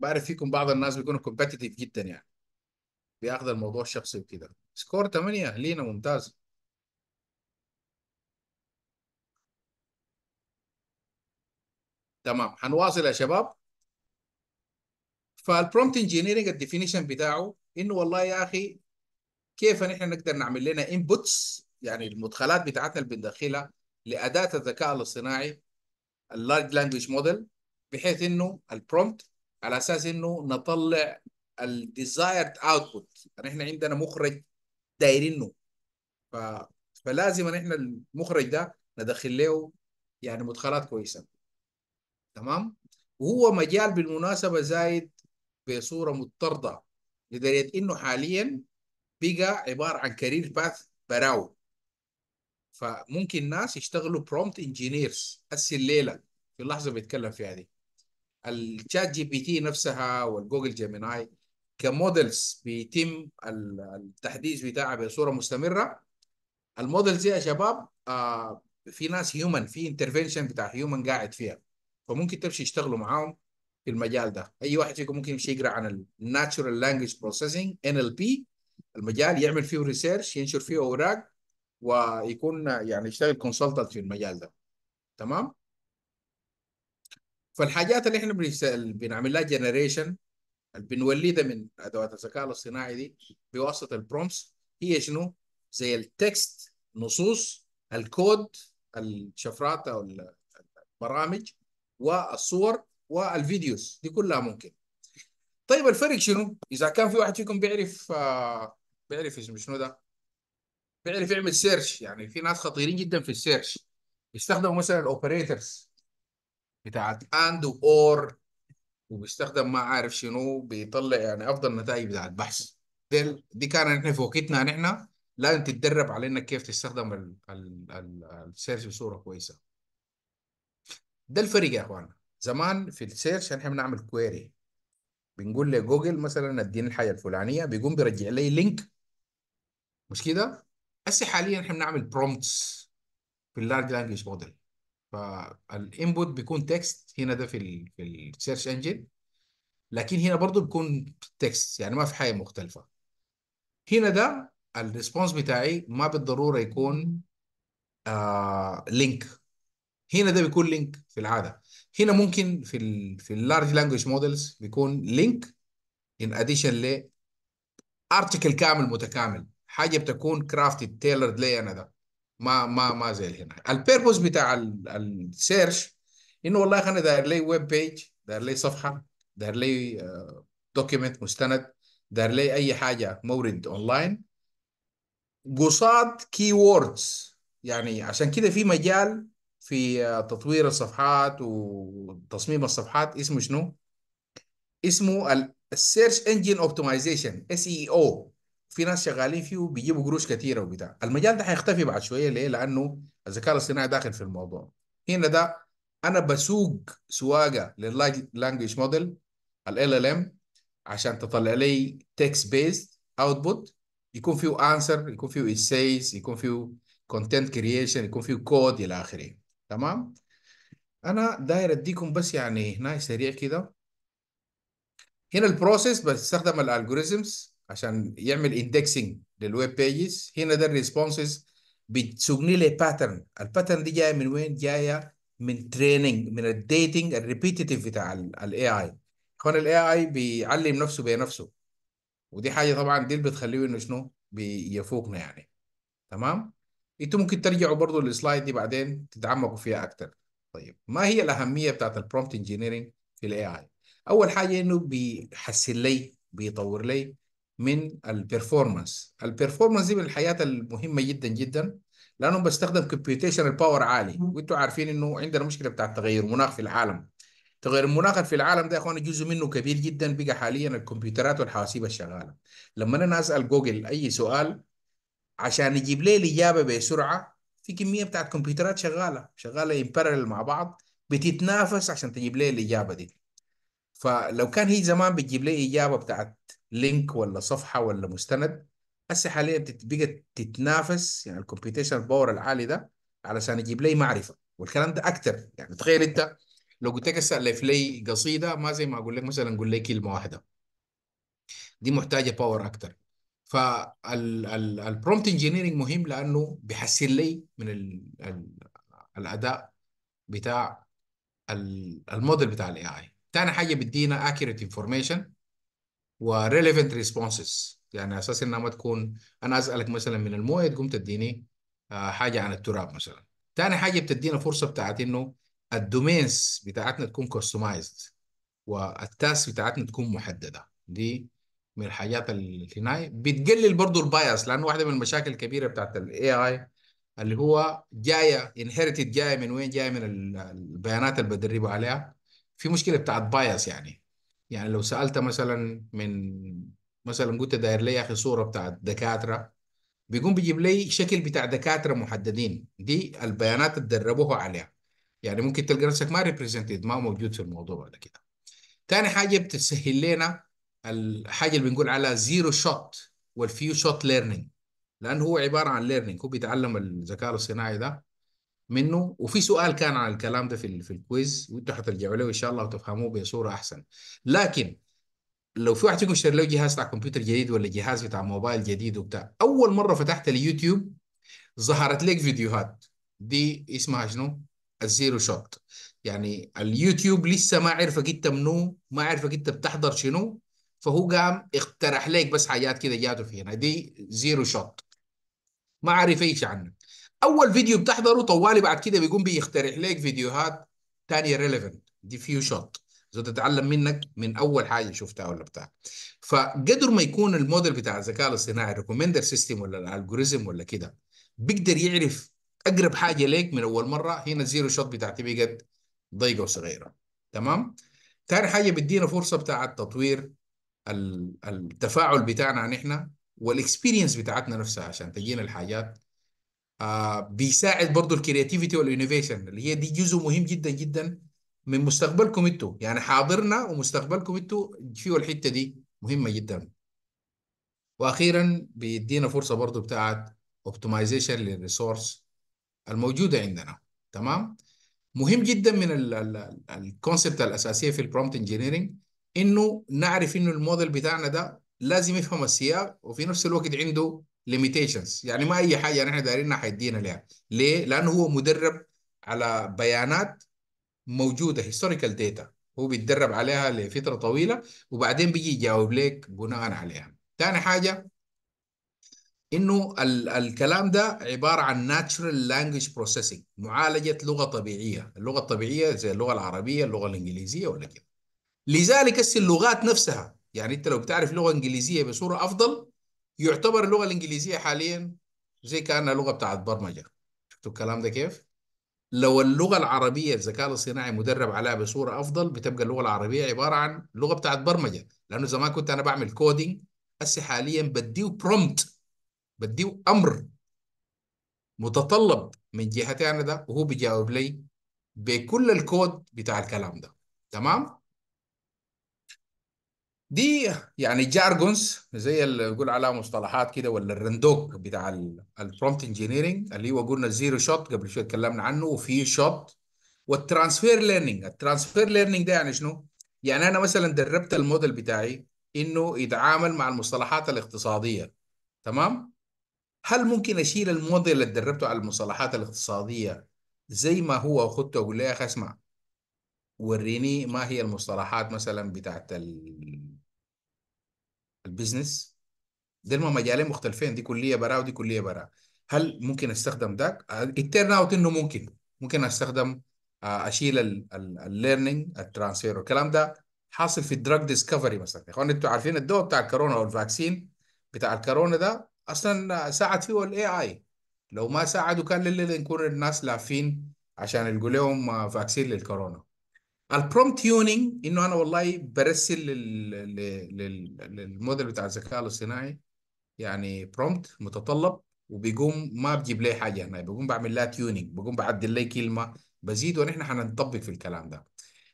بعرف فيكم بعض الناس بيكونوا كومبتيتيف جدا يعني بياخذ الموضوع شخصي وكده سكور 8 لينا ممتاز تمام هنواصل يا شباب فالبرومبت انجينيرنج الديفينيشن بتاعه انه والله يا اخي كيف نحن نقدر نعمل لنا انبوتس يعني المدخلات بتاعتنا اللي بندخلها لاداه الذكاء الاصطناعي اللارج لانجوج موديل بحيث انه البرومت على اساس انه نطلع الديزايرد يعني اوتبوت احنا عندنا مخرج دايرينه ف... فلازم نحن المخرج ده ندخل له يعني مدخلات كويسه تمام وهو مجال بالمناسبه زايد بصوره مضطرده لدرجه انه حاليا بقى عباره عن كارير باث براو فممكن ناس يشتغلوا برومت انجينيرز هسه الليله في اللحظه بيتكلم فيها دي الشات جي بي تي نفسها والجوجل جيميناي كمودلز بيتم التحديث بتاعها بصوره مستمره المودلز دي يا شباب آه في ناس هيومن في انترفنشن بتاع هيومن قاعد فيها فممكن تمشي يشتغلوا معاهم في المجال ده اي واحد فيكم ممكن يمشي يقرا عن الناتشورال لانجويج بروسيسنج ان ال بي المجال يعمل فيه ريسيرش ينشر فيه اوراق ويكون يعني يشتغل كونسلتنت في المجال ده تمام فالحاجات اللي احنا بنعمل لها جنريشن اللي بنولدها من ادوات الذكاء الاصطناعي دي بواسطه البرومس هي شنو؟ زي التكست نصوص الكود الشفرات او البرامج والصور والفيديوز دي كلها ممكن طيب الفرق شنو اذا كان في واحد فيكم بيعرف آه بيعرف اسمه شنو ده بيعرف يعمل سيرش يعني في ناس خطيرين جدا في السيرش بيستخدموا مثلا الاوبريتورز بتاعت اند اور وبيستخدم ما عارف شنو بيطلع يعني افضل نتائج بتاعت بحث دي, دي كان احنا في وقتنا نحن لازم تتدرب على انك كيف تستخدم السيرش بصوره كويسه ده الفرق يا اخوانا زمان في السيرش احنا بنعمل كويري بنقول لجوجل مثلا اديني الحاجه الفلانيه بيقوم بيرجع لي لينك مش كده هسه حاليا احنا بنعمل برومتس في اللارج لانجوج موديل فالانبوت بيكون تكست هنا ده في الـ في السيرش انجن لكن هنا برضه بيكون تكست يعني ما في حاجه مختلفه هنا ده الريسبونس بتاعي ما بالضروره يكون آه لينك هنا ده بيكون لينك في العاده هنا ممكن في الـ في اللارج لانجوج مودلز بيكون لينك ان اديشن ل ارتكل كامل متكامل حاجه بتكون كرافتد تيلرد لي انا ده ما ما ما زي هنا البيربوز بتاع السيرش انه والله انا داير لي ويب بيج داير لي صفحه داير لي دوكيمنت آه، مستند داير لي اي حاجه مورد اونلاين قصاد كي ووردز يعني عشان كده في مجال في تطوير الصفحات وتصميم الصفحات اسمه شنو؟ اسمه السيرش انجن اوبتمايزيشن اس اي او في ناس شغالين فيه بيجيبوا قروش كثيره وبتاع المجال ده هيختفي بعد شويه ليه؟ لانه الذكاء الاصطناعي داخل في الموضوع هنا ده انا بسوق سواقه لللانجوج موديل ال ال ام عشان تطلع لي تكست بيست اوتبوت يكون فيه انسر يكون فيه اسيز يكون فيه كونتنت كرييشن يكون فيه كود الى اخره تمام انا داير اديكم بس يعني هنا سريع كده هنا البروسيس بستخدم الالجوريزمز عشان يعمل اندكسنج للويب بيجز هنا ده الريسبونسز بتسجني لي باترن الباترن دي جايه من وين جايه من تريننج من الديتنج الريبيتيتيف بتاع الاي اي كون الاي اي بيعلم نفسه بنفسه ودي حاجه طبعا دي اللي بتخليه انه شنو بيفوقنا يعني تمام انتوا ممكن ترجعوا برضه للسلايد دي بعدين تتعمقوا فيها اكتر طيب ما هي الاهميه بتاعت البرومبت انجينيرنج في الاي اي اول حاجه انه بيحسن لي بيطور لي من البرفورمانس البرفورمانس دي من الحياه المهمه جدا جدا لانه بستخدم كمبيوتيشنال باور عالي وانتوا عارفين انه عندنا مشكله بتاعت تغير المناخ في العالم تغير المناخ في العالم ده يا اخوانا جزء منه كبير جدا بقى حاليا الكمبيوترات والحواسيب الشغاله لما انا اسال جوجل اي سؤال عشان يجيب لي الإجابة بسرعة في كمية بتاعت كمبيوترات شغالة شغالة امبارل مع بعض بتتنافس عشان تجيب لي الإجابة دي فلو كان هي زمان بتجيب لي إجابة بتاعت لينك ولا صفحة ولا مستند هسه حاليا بقت تتنافس يعني الكمبيوتيشن باور العالي ده علشان يجيب لي معرفة والكلام ده أكتر يعني تخيل أنت لو قلت لك هسه ألف لي قصيدة ما زي ما أقول لك مثلا أقول لي كلمة واحدة دي محتاجة باور أكتر فالبرومت انجينيرنج مهم لانه بيحسن لي من الـ الـ الاداء بتاع الموديل بتاع الاي اي ثاني حاجه بيدينا اكيوريت انفورميشن وريليفنت ريسبونسز يعني اساس انها ما تكون انا اسالك مثلا من المويه تقوم تديني آه، حاجه عن التراب مثلا ثاني حاجه بتدينا فرصه بتاعت انه الدومينز بتاعتنا تكون كاستمايزد والتاس بتاعتنا تكون محدده دي من الحاجات اللي بتقلل برضه البايس لانه واحده من المشاكل الكبيره بتاعت الاي اي اللي هو جايه انهرتد جايه من وين جايه من البيانات اللي بدربوا عليها في مشكله بتاعت بايس يعني يعني لو سالت مثلا من مثلا قلت داير لي يا اخي صوره بتاعت دكاتره بيقوم بيجيب لي شكل بتاع دكاتره محددين دي البيانات اللي دربوها عليها يعني ممكن تلقى نفسك ما ريبريزنتد ما موجود في الموضوع ولا كده تاني حاجه بتسهل لنا الحاجه اللي بنقول على زيرو شوت والفيو شوت ليرنينج لانه هو عباره عن ليرنينج هو بيتعلم الذكاء الصناعي ده منه وفي سؤال كان عن الكلام ده في في الكويز وانتم حترجعوا له ان شاء الله وتفهموه بصوره احسن لكن لو في واحد فيكم اشترى له جهاز بتاع كمبيوتر جديد ولا جهاز بتاع موبايل جديد وبتاع اول مره فتحت اليوتيوب ظهرت لك فيديوهات دي اسمها شنو؟ الزيرو شوت يعني اليوتيوب لسه ما عرفك انت منو ما عرفك انت بتحضر شنو فهو قام اقترح لك بس حاجات كده جاته فينا دي زيرو شوت ما عارف اي شيء عنك اول فيديو بتحضره طوالي بعد كده بيقوم بيقترح لك فيديوهات ثانيه ريليفنت دي فيو شوت اذا تتعلم منك من اول حاجه شفتها ولا بتاع فقدر ما يكون الموديل بتاع الذكاء الاصطناعي ريكومندر سيستم ولا الالجوريزم ولا كده بيقدر يعرف اقرب حاجه ليك من اول مره هنا الزيرو شوت بتاعتي بقت ضيقه وصغيره تمام ثاني حاجه بيدينا فرصه بتاع التطوير التفاعل بتاعنا نحن والاكسبيرينس بتاعتنا نفسها عشان تجينا الحاجات آه بيساعد برضه الكرياتيفيتي والانوفيشن اللي هي دي جزء مهم جدا جدا من مستقبلكم انتوا يعني حاضرنا ومستقبلكم انتوا فيه الحته دي مهمه جدا واخيرا بيدينا فرصه برضه بتاعت اوبتمايزيشن للريسورس الموجوده عندنا تمام مهم جدا من الكونسبت الاساسيه في البرومبت انجينيرنج انه نعرف انه الموديل بتاعنا ده لازم يفهم السياق وفي نفس الوقت عنده ليميتيشنز يعني ما اي حاجه نحن دايرينها حيدينا لها ليه؟ لانه هو مدرب على بيانات موجوده هيستوريكال داتا هو بيتدرب عليها لفتره طويله وبعدين بيجي يجاوب لك بناء عليها. ثاني حاجه انه ال الكلام ده عباره عن ناتشرال لانجوج بروسيسنج معالجه لغه طبيعيه، اللغه الطبيعيه زي اللغه العربيه، اللغه الانجليزيه ولا كده. لذلك اللغات نفسها يعني انت لو بتعرف لغه انجليزيه بصوره افضل يعتبر اللغه الانجليزيه حاليا زي كانها لغه بتاعت برمجه شفتوا الكلام ده كيف؟ لو اللغه العربيه الذكاء الاصطناعي مدرب عليها بصوره افضل بتبقى اللغه العربيه عباره عن لغه بتاعت برمجه لانه زمان كنت انا بعمل كودينج هسه حاليا بديه برومبت بديه امر متطلب من جهتي انا ده وهو بيجاوب لي بكل الكود بتاع الكلام ده تمام؟ دي يعني جارجونز زي اللي بيقول عليها مصطلحات كده ولا الرندوك بتاع البرومبت انجينيرنج اللي هو قلنا الزيرو شوت قبل شويه تكلمنا عنه وفي شوت والترانسفير ليرنينج الترانسفير ليرنينج ده يعني شنو؟ يعني انا مثلا دربت الموديل بتاعي انه يتعامل مع المصطلحات الاقتصاديه تمام؟ هل ممكن اشيل الموديل اللي دربته على المصطلحات الاقتصاديه زي ما هو واخدته اقول له يا اخي اسمع وريني ما هي المصطلحات مثلا بتاعت ال البيزنس ما مجالين مختلفين دي كليه برا ودي كليه برا هل ممكن استخدم ذاك التيرن اوت انه ممكن ممكن استخدم آه، اشيل الليرنينج الترانسفير والكلام ده حاصل في الدراج ديسكفري مثلا يا اخوان انتوا عارفين الدواء بتاع الكورونا او الفاكسين بتاع الكورونا ده اصلا آه، ساعد فيه الاي اي لو ما ساعدوا كان لليل نكون الناس لافين عشان يقول لهم آه، فاكسين للكورونا البروم تيونينج انه انا والله برسل لل... لل... للموديل بتاع الذكاء الاصطناعي يعني برومت متطلب وبيقوم ما بجيب لي حاجه هنا بقوم بعمل لها تيونينج بقوم بعدل لي كلمه بزيد ونحن حنطبق في الكلام ده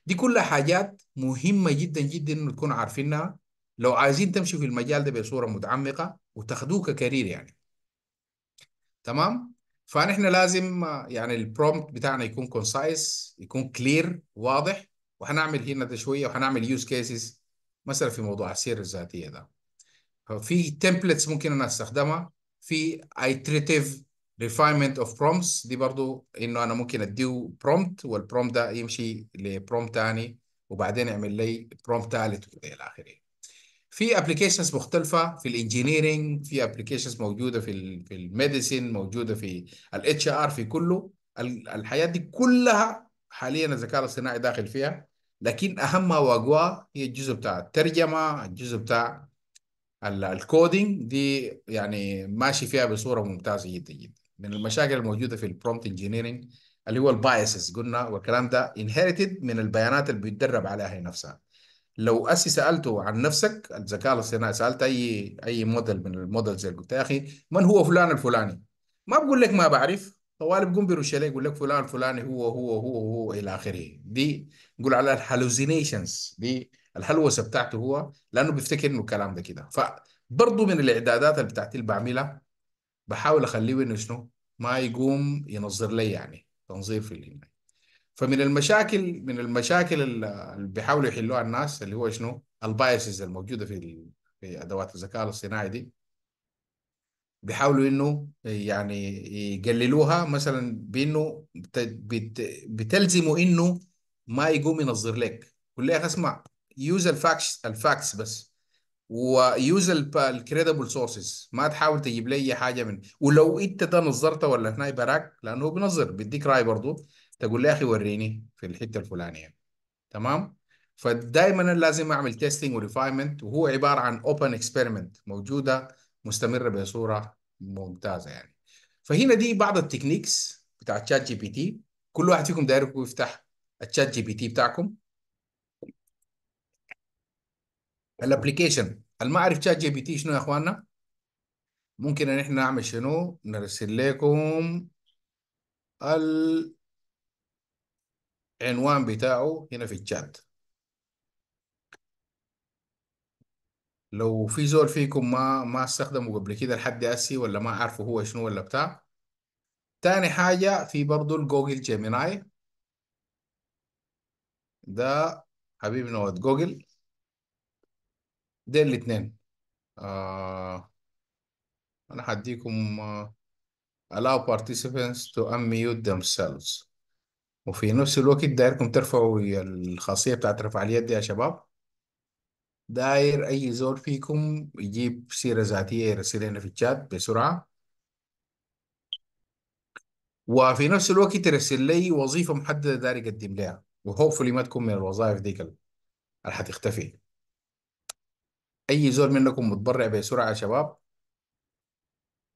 دي كلها حاجات مهمه جدا جدا انه تكونوا عارفينها لو عايزين تمشوا في المجال ده بصوره متعمقه وتاخدوه ككارير يعني تمام فنحن لازم يعني البرومبت بتاعنا يكون كونسايس يكون كلير واضح وهنعمل هنا ده شويه وهنعمل يوز كيسز مثلا في موضوع السير الذاتيه ده في تمبلتس ممكن انا استخدمها في ايتريتيف ريفاينمنت اوف برومبتس دي برضو انه انا ممكن اديه برومبت والبرومبت ده يمشي لبرومبت ثاني وبعدين اعمل لي برومبت ثالث والى اخره في ابلكيشنز مختلفه في الانجينيرنج في ابلكيشنز موجوده في في الميديسين موجوده في الاتش ار في كله الحياه دي كلها حاليا الذكاء الاصطناعي داخل فيها لكن اهمها واقواها هي الجزء بتاع الترجمه الجزء بتاع الكودينج دي يعني ماشي فيها بصوره ممتازه جدا جدا من المشاكل الموجوده في البرومبت انجينيرنج اللي هو البايسز قلنا والكلام ده انهيرتد من البيانات اللي بيتدرب عليها هي نفسها لو اسي سالته عن نفسك الذكاء الاصطناعي سالت اي اي موديل من المودلز اللي قلت يا اخي من هو فلان الفلاني ما بقول لك ما بعرف طوال بيقوم بيرش عليك يقول لك فلان الفلاني هو هو هو هو الى اخره دي نقول على الهلوزينيشنز دي الهلوسه بتاعته هو لانه بيفتكر انه الكلام ده كده فبرضه من الاعدادات اللي بتاعتي اللي بعملها بحاول اخليه انه شنو ما يقوم ينظر لي يعني تنظير في اللي فمن المشاكل من المشاكل اللي بيحاولوا يحلوها الناس اللي هو شنو البايسز الموجوده في في ادوات الذكاء الاصطناعي دي بيحاولوا انه يعني يقللوها مثلا بانه بتلزموا انه ما يقوم ينظر لك قول لك اسمع يوز الفاكس الفاكس بس ويوز الكريدبل سورسز ما تحاول تجيب لي اي حاجه من ولو انت ده نظرته ولا هناي براك لانه بنظر بينظر بيديك راي برضه تقول لي يا اخي وريني في الحته الفلانيه تمام فدائما لازم اعمل تيستنج وريفاينمنت وهو عباره عن اوبن اكسبيرمنت موجوده مستمره بصوره ممتازه يعني فهنا دي بعض التكنيكس بتاع تشات جي بي تي كل واحد فيكم داير يفتح التشات جي بي تي بتاعكم الابلكيشن ما عارف تشات جي بي تي شنو يا اخواننا ممكن ان احنا نعمل شنو نرسل لكم ال عنوان بتاعه هنا في الشات لو في زول فيكم ما ما استخدمه قبل كده لحد اسي ولا ما عارفه هو شنو ولا بتاع تاني حاجة في برضو الجوجل جيميناي ده حبيبنا ود جوجل ده الاثنين آه انا حديكم آه، allow participants to unmute themselves وفي نفس الوقت دايركم ترفعوا الخاصية بتاعت رفع اليد دي يا شباب داير أي زول فيكم يجيب سيرة ذاتية يرسلها لنا في الشات بسرعة وفي نفس الوقت ترسل لي وظيفة محددة داير يقدم لها وهوبفولي ما تكون من الوظائف ديك اللي حتختفي أي زول منكم متبرع بسرعة يا شباب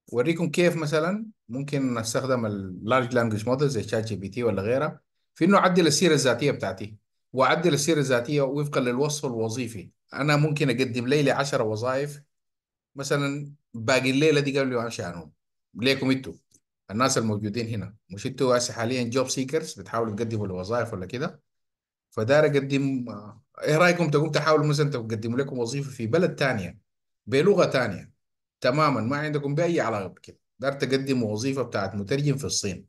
وريكم كيف مثلا ممكن استخدم اللارج لانجوج موديل زي شات جي بي تي ولا غيره في انه اعدل السيره الذاتيه بتاعتي واعدل السيره الذاتيه وفقا للوصف الوظيفي انا ممكن اقدم ليلي 10 وظائف مثلا باقي الليله دي قبل ما امشي عنهم ليكم انتوا الناس الموجودين هنا مش انتوا حاليا جوب سيكرز بتحاولوا تقدموا الوظائف ولا كده فدار اقدم ايه رايكم تقوم تحاولوا مثلا تقدموا لكم وظيفه في بلد ثانيه بلغه ثانيه تماما ما عندكم باي علاقه بكده دار اقدم وظيفه بتاعت مترجم في الصين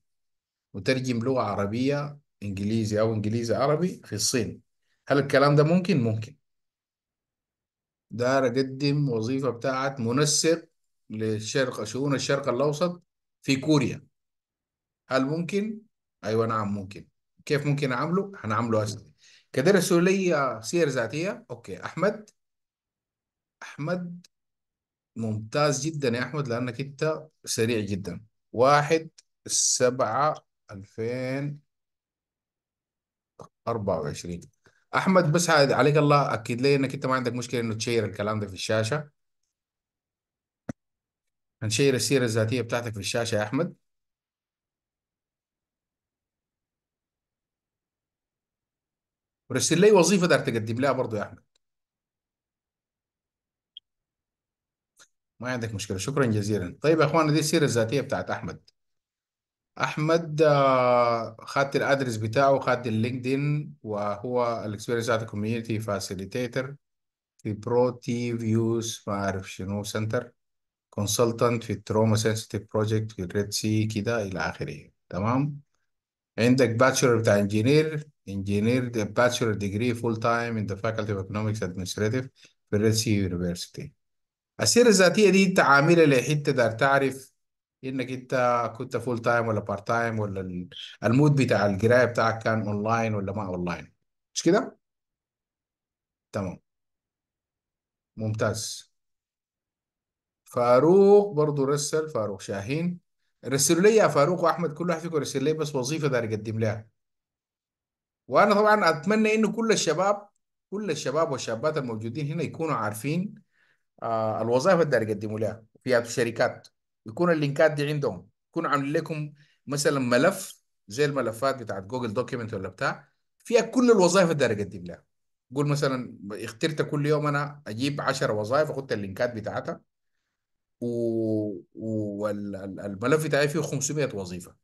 مترجم لغه عربيه انجليزي او انجليزي عربي في الصين هل الكلام ده ممكن ممكن دار اقدم وظيفه بتاعت منسق للشرق شؤون الشرق الاوسط في كوريا هل ممكن ايوه نعم ممكن كيف ممكن اعمله هنعمله هسه كدرسوا لي سير ذاتيه اوكي احمد احمد ممتاز جدا يا احمد لانك انت سريع جدا واحد سبعة الفين اربعة وعشرين احمد بس عليك الله اكد لي انك انت ما عندك مشكلة انه تشير الكلام ده في الشاشة هنشير السيرة الذاتية بتاعتك في الشاشة يا احمد ورسل لي وظيفة دار تقدم لها برضو يا احمد ما عندك مشكلة شكرا جزيلا طيب يا اخوانا دي السيرة الذاتية بتاعت احمد احمد آه، خدت الادرس بتاعه خدت اللينكدين وهو الاكسبيرينس بتاعت الكوميونتي فاسيليتيتر في برو تي فيوز ما اعرف شنو سنتر كونسلتنت في التروما سنسيتيف بروجكت في الريد سي كده الى اخره تمام عندك باتشلر بتاع انجينير انجينير باتشلر ديجري فول تايم ان ذا فاكولتي اوف ايكونومكس ادمنستريتيف في الريد سي يونيفرستي السيرة الذاتية دي انت عاملها لحتة دار تعرف انك انت كنت فول تايم ولا بارت تايم ولا المود بتاع القراية بتاعك كان اونلاين ولا ما اونلاين مش كده؟ تمام ممتاز فاروق برضو رسل فاروق شاهين رسلوا لي يا فاروق واحمد كل واحد فيكم رسل لي بس وظيفة دار يقدم لها وانا طبعا اتمنى انه كل الشباب كل الشباب والشابات الموجودين هنا يكونوا عارفين آه، الوظائف اللي يقدموا لها في الشركات يكون اللينكات دي عندهم يكون عامل لكم مثلا ملف زي الملفات بتاعت جوجل دوكيمنت ولا بتاع فيها كل الوظائف اللي اقدم لها قول مثلا اخترت كل يوم انا اجيب 10 وظائف اخدت اللينكات بتاعتها والملف بتاعي فيه 500 وظيفه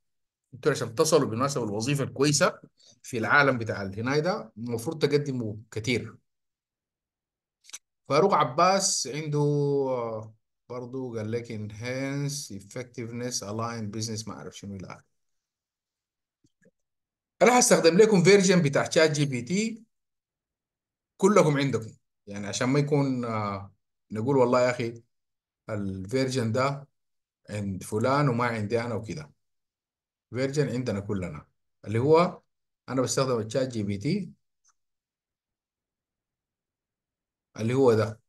انتوا عشان تصلوا بالمناسبه الوظيفه الكويسه في العالم بتاع الهنايدا المفروض تقدموا كتير فاروق عباس عنده برضه قال لك enhance effectiveness align business ما اعرف شنو الاخر انا هستخدم لكم فيرجن بتاع شات جي بي تي كلكم عندكم يعني عشان ما يكون آه، نقول والله يا اخي الفيرجن ده عند فلان وما عندي انا وكده فيرجن عندنا كلنا اللي هو انا بستخدم الشات جي بي تي اللي هو ده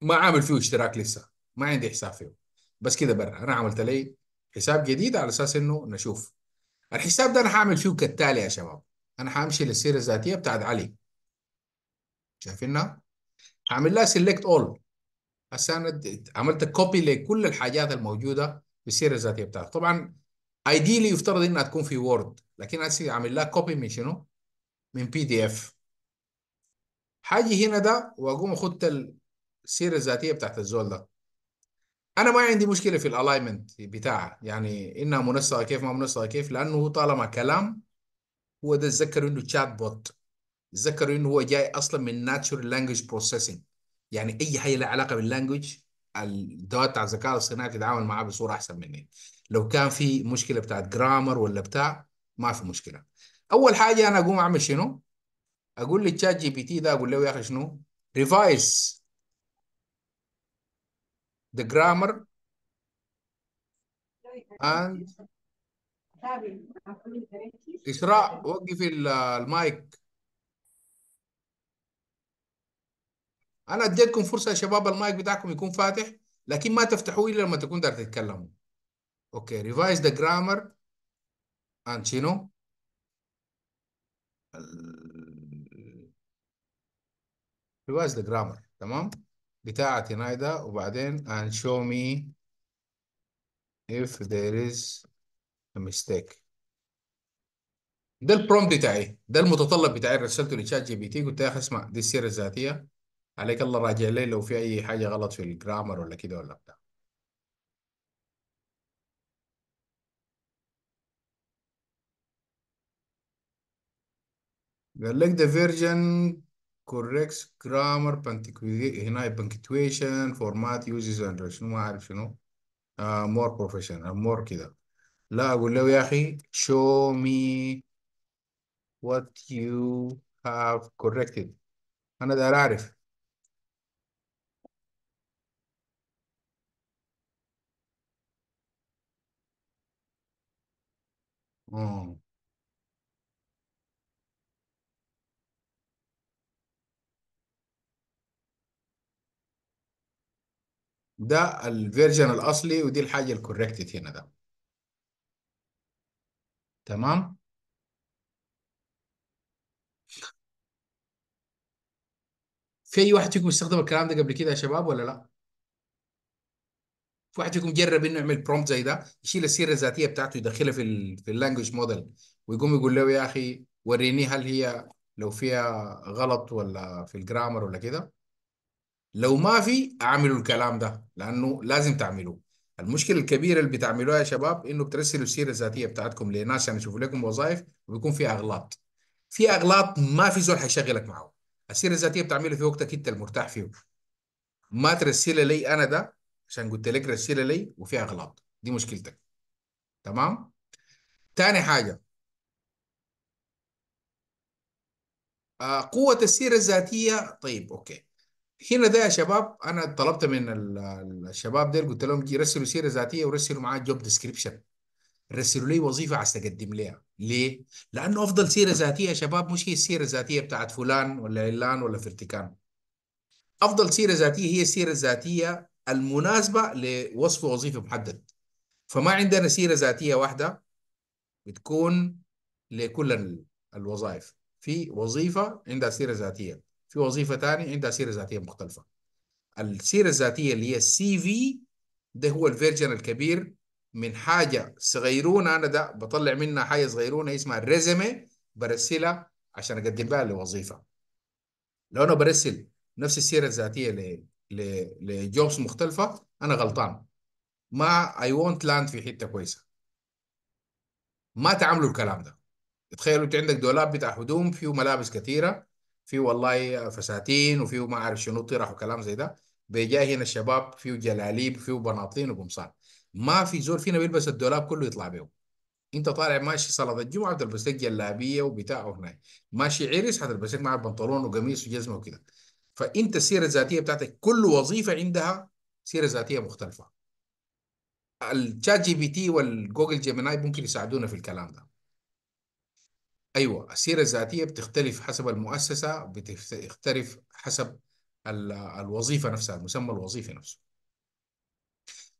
ما عامل فيه اشتراك لسه ما عندي حساب فيه بس كده برا انا عملت لي حساب جديد على اساس انه نشوف الحساب ده انا هعمل فيه كالتالي يا شباب انا همشي للسيره الذاتيه بتاعت علي شايفينها هعمل لها سيلكت اول هسه عملت كوبي لكل الحاجات الموجوده في السيره الذاتيه بتاعتي طبعا ايديلي يفترض انها تكون في وورد لكن هسه عامل لها كوبي من شنو من بي دي اف هاجي هنا ده واقوم اخد السيره الذاتيه بتاعت الزول ده انا ما عندي مشكله في الالاينمنت بتاعها يعني انها منسقه كيف ما منسقه كيف لانه طالما كلام هو ده اتذكر انه تشات بوت اتذكر انه هو جاي اصلا من ناتشورال لانجوج بروسيسنج يعني اي حاجه لها علاقه باللانجوج الادوات بتاع الذكاء الاصطناعي تتعامل معاه بصوره احسن مني لو كان في مشكله بتاعت جرامر ولا بتاع ما في مشكله اول حاجه انا اقوم اعمل شنو اقول للشات جي بي تي ده اقول له يا اخي شنو ريفايز the grammar and إسراء وقف المايك أنا أديتكم فرصة يا شباب المايك بتاعكم يكون فاتح لكن ما تفتحوه إلا لما تكون دار تتكلموا أوكي revise the grammar and شنو he ذا جرامر تمام بتاعتي نايدا وبعدين and show me if there is a mistake ده البرومبت بتاعي ده المتطلب بتاعي رسلته لشات جي بي تي قلت يا اخي اسمع دي السيره الذاتيه عليك الله راجع لي لو في اي حاجه غلط في الجرامر ولا كده ولا بتاع قال لك the version corrects grammar هنا punctuation format uses and شنو ما عارف شنو uh, more professional ah, more كده لا اقول له يا اخي show me what you have corrected انا داير اعرف ده الفيرجن الاصلي ودي الحاجه الكوركتد هنا ده تمام في اي واحد فيكم استخدم الكلام ده قبل كده يا شباب ولا لا في واحد فيكم جرب انه يعمل برومبت زي ده يشيل السيره الذاتيه بتاعته يدخلها في في اللانجوج موديل ويقوم يقول له يا اخي وريني هل هي لو فيها غلط ولا في الجرامر ولا كده لو ما في اعملوا الكلام ده لانه لازم تعملوه المشكله الكبيره اللي بتعملوها يا شباب انه بترسلوا السيره الذاتيه بتاعتكم لناس عشان يعني يشوفوا لكم وظائف وبيكون في اغلاط في اغلاط ما في زول حيشغلك معه السيره الذاتيه بتعملها في وقتك انت المرتاح فيه ما ترسلها لي انا ده عشان قلت لك رسلها لي وفي اغلاط دي مشكلتك تمام ثاني حاجه آه، قوه السيره الذاتيه طيب اوكي هنا ده يا شباب انا طلبت من الشباب ديل قلت لهم جي رسلوا سيره ذاتيه ورسلوا معاه جوب ديسكريبشن رسلوا لي وظيفه عايز اقدم ليها ليه؟ لانه افضل سيره ذاتيه يا شباب مش هي السيره الذاتيه بتاعت فلان ولا علان ولا فرتكان افضل سيره ذاتيه هي السيره الذاتيه المناسبه لوصف وظيفه محدد فما عندنا سيره ذاتيه واحده بتكون لكل الوظائف في وظيفه عندها سيره ذاتيه في وظيفه ثانيه عندها سيره ذاتيه مختلفه السيره الذاتيه اللي هي السي في ده هو الفيرجن الكبير من حاجه صغيرونه انا ده بطلع منها حاجه صغيرونه اسمها الريزمي برسلها عشان اقدم بها لوظيفه لو انا برسل نفس السيره الذاتيه ل ل لجوبس مختلفه انا غلطان ما اي وونت لاند في حته كويسه ما تعاملوا الكلام ده تخيلوا انت عندك دولاب بتاع هدوم فيه ملابس كثيره فيه والله فساتين وفيه ما اعرف شنو طرح وكلام زي ده بيجاي هنا الشباب فيه جلاليب وفيه بناطين وقمصان ما في زول فينا بيلبس الدولاب كله يطلع بيه انت طالع ماشي صلاه الجمعه بتلبس لك جلابيه وبتاع وهناك ماشي عرس حتلبس لك مع بنطلون وقميص وجزمه وكده فانت السيره الذاتيه بتاعتك كل وظيفه عندها سيره ذاتيه مختلفه الشات جي بي تي والجوجل جيميناي ممكن يساعدونا في الكلام ده ايوه السيره الذاتيه بتختلف حسب المؤسسه بتختلف حسب الوظيفه نفسها المسمى الوظيفي نفسه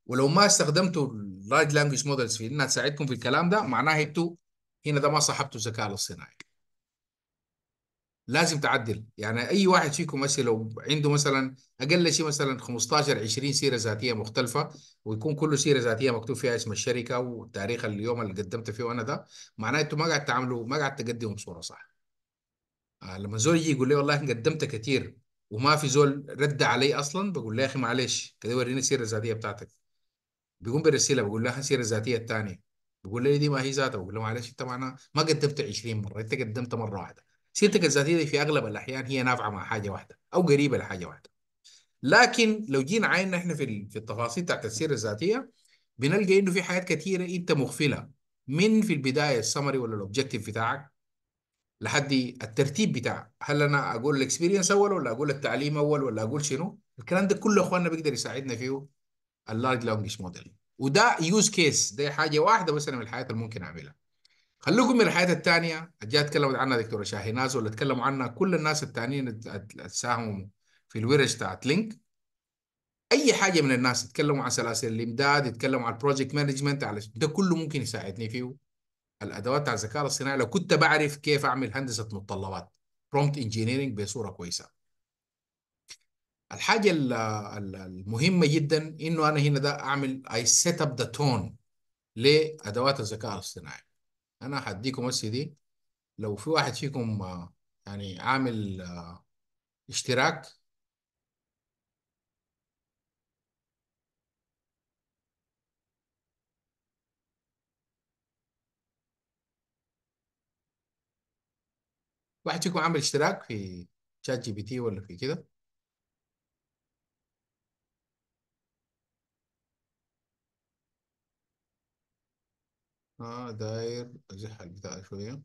ولو ما استخدمتوا اللايت لانجويج مودلز في انها تساعدكم في الكلام ده معناها انتوا هنا ده ما صاحبتوا الذكاء الاصطناعي لازم تعدل يعني اي واحد فيكم مثلا لو عنده مثلا اقل شيء مثلا 15 20 سيره ذاتيه مختلفه ويكون كل سيره ذاتيه مكتوب فيها اسم الشركه وتاريخ اليوم اللي قدمت فيه انا ده معناه انتم ما قاعد تعملوا ما قاعد تقدموا بصوره صح آه، لما زول يجي يقول لي والله قدمت كثير وما في زول رد علي اصلا بقول له يا اخي معلش كده وريني السيره الذاتيه بتاعتك بيقوم بيرسلها بقول له السيره الذاتيه الثانيه بقول لي إيه دي ما هي ذاتها بقول له معلش انت معنا ما قدمت 20 مره انت قدمت مره واحده سيرتك الذاتيه دي في اغلب الاحيان هي نافعه مع حاجه واحده او قريبه لحاجه واحده لكن لو جينا عيننا احنا في في التفاصيل بتاعت السيره الذاتيه بنلقى انه في حاجات كثيره انت مغفله من في البدايه السمري ولا الاوبجيكتيف بتاعك لحد الترتيب بتاعك هل انا اقول الاكسبيرينس اول ولا اقول التعليم اول ولا اقول شنو الكلام ده كله اخواننا بيقدر يساعدنا فيه اللارج لانجوج موديل وده يوز كيس ده حاجه واحده بس انا من الحاجات اللي ممكن اعملها خليكم من الحياة الثانية الجاية تكلمت عنها دكتورة شاهيناز ولا تكلموا عنها كل الناس الثانيين اللي في الورش بتاعت لينك اي حاجه من الناس يتكلموا عن سلاسل الامداد يتكلموا عن البروجكت مانجمنت على ده كله ممكن يساعدني فيه الادوات بتاع الذكاء الصناعي لو كنت بعرف كيف اعمل هندسه متطلبات برومبت انجينيرنج بصوره كويسه الحاجه المهمه جدا انه انا هنا ده اعمل اي سيت اب ذا تون لادوات الذكاء الصناعي انا هديكم السي دي لو في واحد فيكم آه، يعني عامل آه، اشتراك واحد فيكم عامل اشتراك في شات جي بي تي ولا في كده اه داير ازح البتاع شوية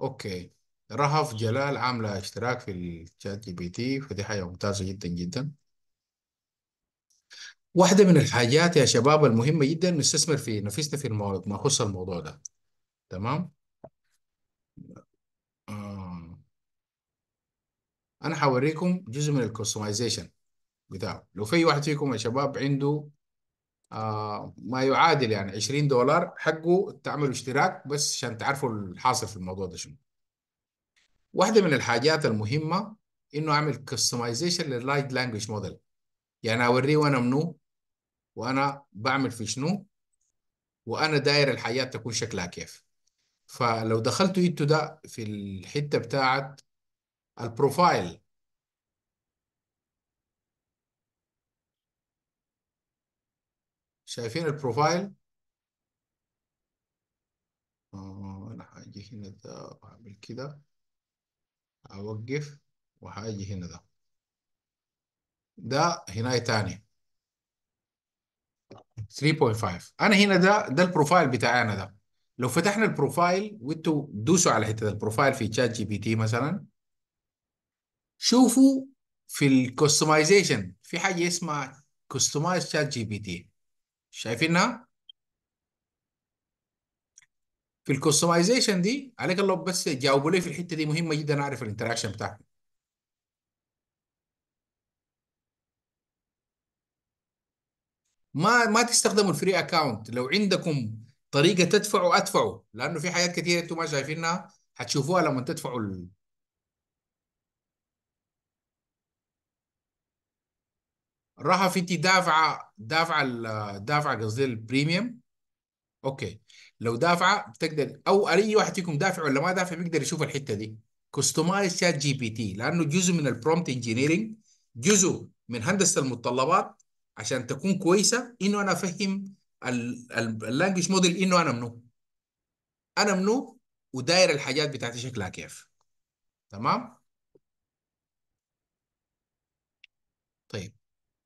اوكي رهف جلال عاملة اشتراك في الشات جي بي تي فدي حاجة ممتازة جدا جدا واحدة من الحاجات يا شباب المهمة جدا نستثمر في نفسنا في الموضوع ما يخص الموضوع ده تمام آه. أنا حوريكم جزء من الكستمايزيشن بتاعه لو في واحد فيكم يا شباب عنده آه، ما يعادل يعني 20 دولار حقه تعملوا اشتراك بس عشان تعرفوا الحاصل في الموضوع ده شنو واحدة من الحاجات المهمة انه اعمل كستمايزيشن لللايت لانجوج موديل يعني اوريه وانا منو وانا بعمل في شنو وانا داير الحياة تكون شكلها كيف فلو دخلتوا انتوا ده في الحتة بتاعت البروفايل شايفين البروفايل آه، انا هاجي هنا ده اعمل كده اوقف وهاجي هنا ده ده هنا تاني 3.5 انا هنا ده ده البروفايل بتاعي انا ده لو فتحنا البروفايل وانتوا دوسوا على حته البروفايل في شات جي بي تي مثلا شوفوا في الكستمايزيشن في حاجه اسمها كستمايز تشات جي بي تي شايفينها في الكستمايزيشن دي عليك الله بس جاوبوا لي في الحته دي مهمه جدا اعرف الانتراكشن بتاعكم ما ما تستخدموا الفري اكونت لو عندكم طريقه تدفعوا ادفعوا لانه في حاجات كثيره انتم ما شايفينها هتشوفوها لما تدفعوا راح في انت دافعه دافعه دافعه قصدي البريميوم اوكي لو دافعه بتقدر او اي واحد فيكم دافع ولا ما دافع بيقدر يشوف الحته دي كستمايز شات جي بي تي لانه جزء من البرومبت انجينيرنج جزء من هندسه المتطلبات عشان تكون كويسه انه انا افهم اللانجوج موديل انه انا منو انا منو وداير الحاجات بتاعتي شكلها كيف تمام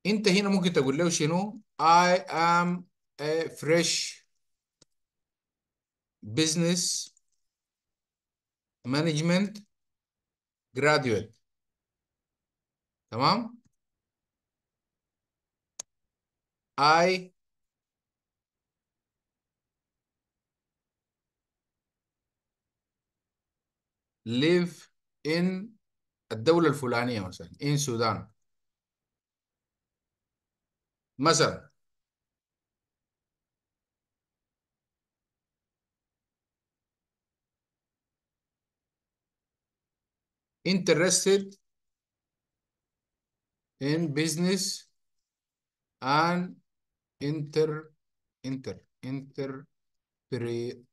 انت هنا ممكن تقول له شنو I am a fresh business management graduate تمام I live in الدولة الفلانية مثلا in Sudan مثلا interested in business and inter inter entrepreneur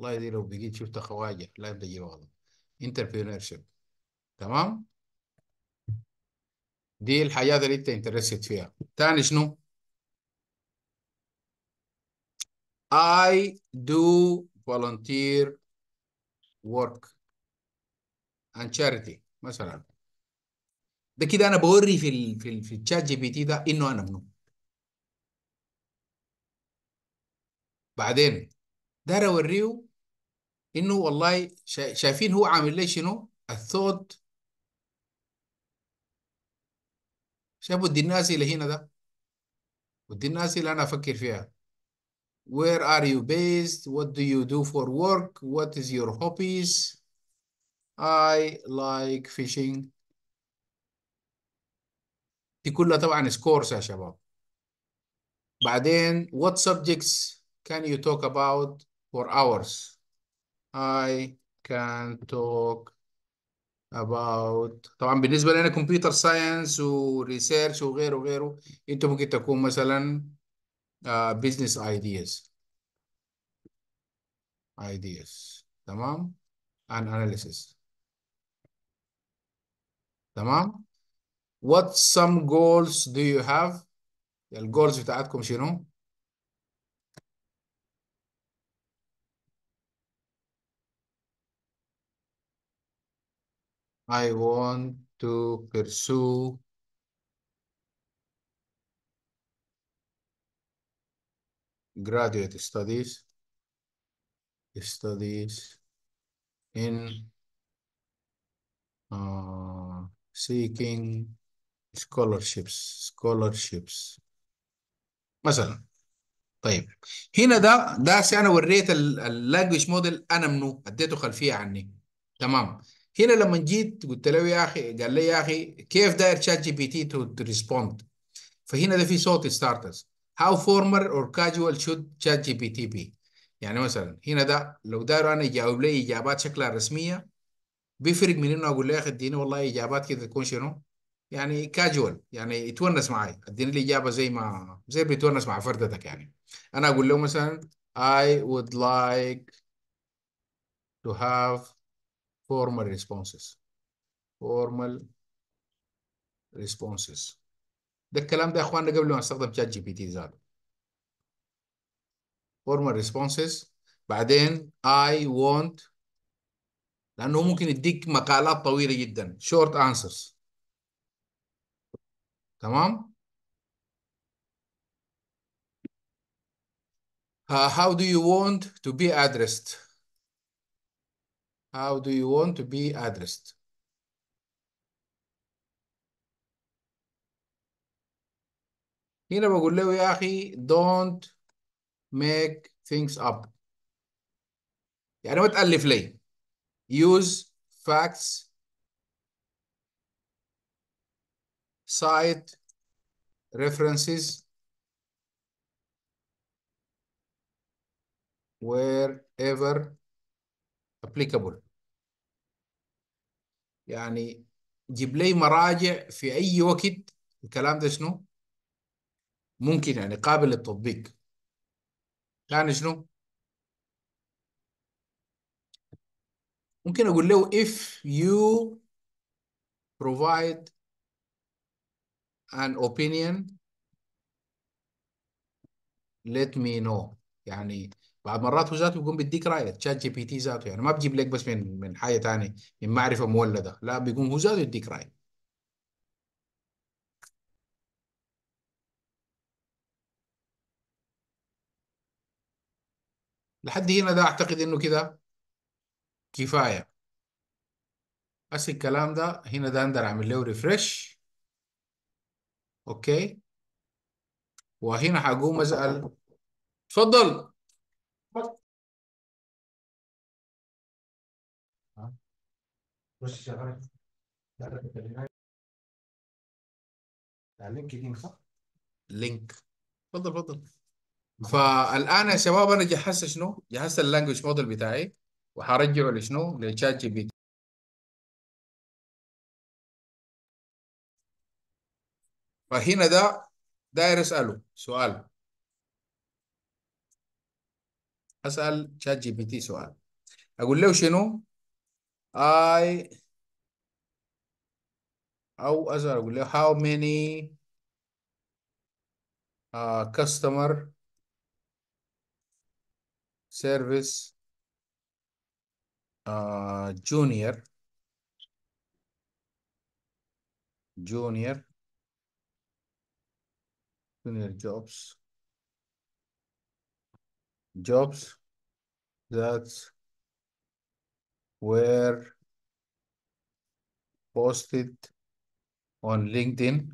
الله لو بيجي شفت خواجه لا بده يجيب والله entrepreneurship تمام دي الحاجات اللي انت انترست فيها تاني شنو I do volunteer work and charity مثلا ده كده انا بوري في الـ في, الـ في الشات جي بي تي ده انه انا منو بعدين ده اوريه انه والله شايفين هو عامل لي شنو الثوت شايف ود الناس اللي هنا ده ود اللي انا افكر فيها where are you based what do you do for work what is your hobbies I like fishing دي كلها طبعا سكورز يا شباب بعدين what subjects can you talk about for hours I can talk about طبعا بالنسبة لنا كمبيوتر ساينس وريسيرش وغيره وغيره انت ممكن تكون مثلا بزنس آه، ايدياز ideas تمام and analysis تمام what some goals do you have الجولز بتاعتكم شنو I want to pursue graduate studies, studies in uh, seeking scholarships, scholarships مثلا طيب هنا ده ده انا وريت اللانجويج موديل انا منه اديته خلفيه عني تمام هنا لما جيت قلت له يا اخي قال لي يا اخي كيف داير شات جي بي تي تو ريسبوند فهنا ده في صوت ستارترز هاو فورمر اور كاجوال شود شات جي بي تي بي يعني مثلا هنا ده لو داير انا يجاوب لي اجابات شكلها رسميه بيفرق من انه اقول له يا اخي اديني والله اجابات كذا تكون شنو يعني كاجوال يعني يتونس معي اديني لي اجابه زي ما زي بيتونس مع فردتك يعني انا اقول له مثلا I would like to have formal responses formal responses ده الكلام ده يا اخواننا قبل ما استخدم شات جي بي تي ذاته formal responses بعدين I want لأنه ممكن يديك مقالات طويلة جدا short answers تمام how do you want to be addressed How do you want to be addressed? هنا بقول له يا أخي don't make things up يعني ما تألف لي use facts cite references wherever ابليكابل يعني جيب لي مراجع في اي وقت الكلام ده شنو ممكن يعني قابل للتطبيق يعني شنو ممكن اقول له if you provide an opinion let me know يعني بعض مرات هو ذاته بيقوم بيديك راي تشات جي بي تي ذاته يعني ما بيجيب لك بس من من حاجه ثانيه من معرفه مولده لا بيقوم هو ذاته يديك راي لحد هنا ده اعتقد انه كده كفايه بس الكلام ده هنا ده اندر اعمل له ريفرش اوكي وهنا هقوم اسال تفضل وش شغلك؟ تعرف الكلمات على لينكدين صح؟ لينك تفضل تفضل آه. فالان يا شباب انا جهزت شنو؟ جهزت اللانجوج موديل بتاعي وحرجعه لشنو؟ لشات جي بي تي فهنا ده دا داير اساله سؤال اسال شات جي بي تي سؤال اقول له شنو؟ I how أقدر how many uh, customer service uh, junior junior junior jobs jobs that were posted on LinkedIn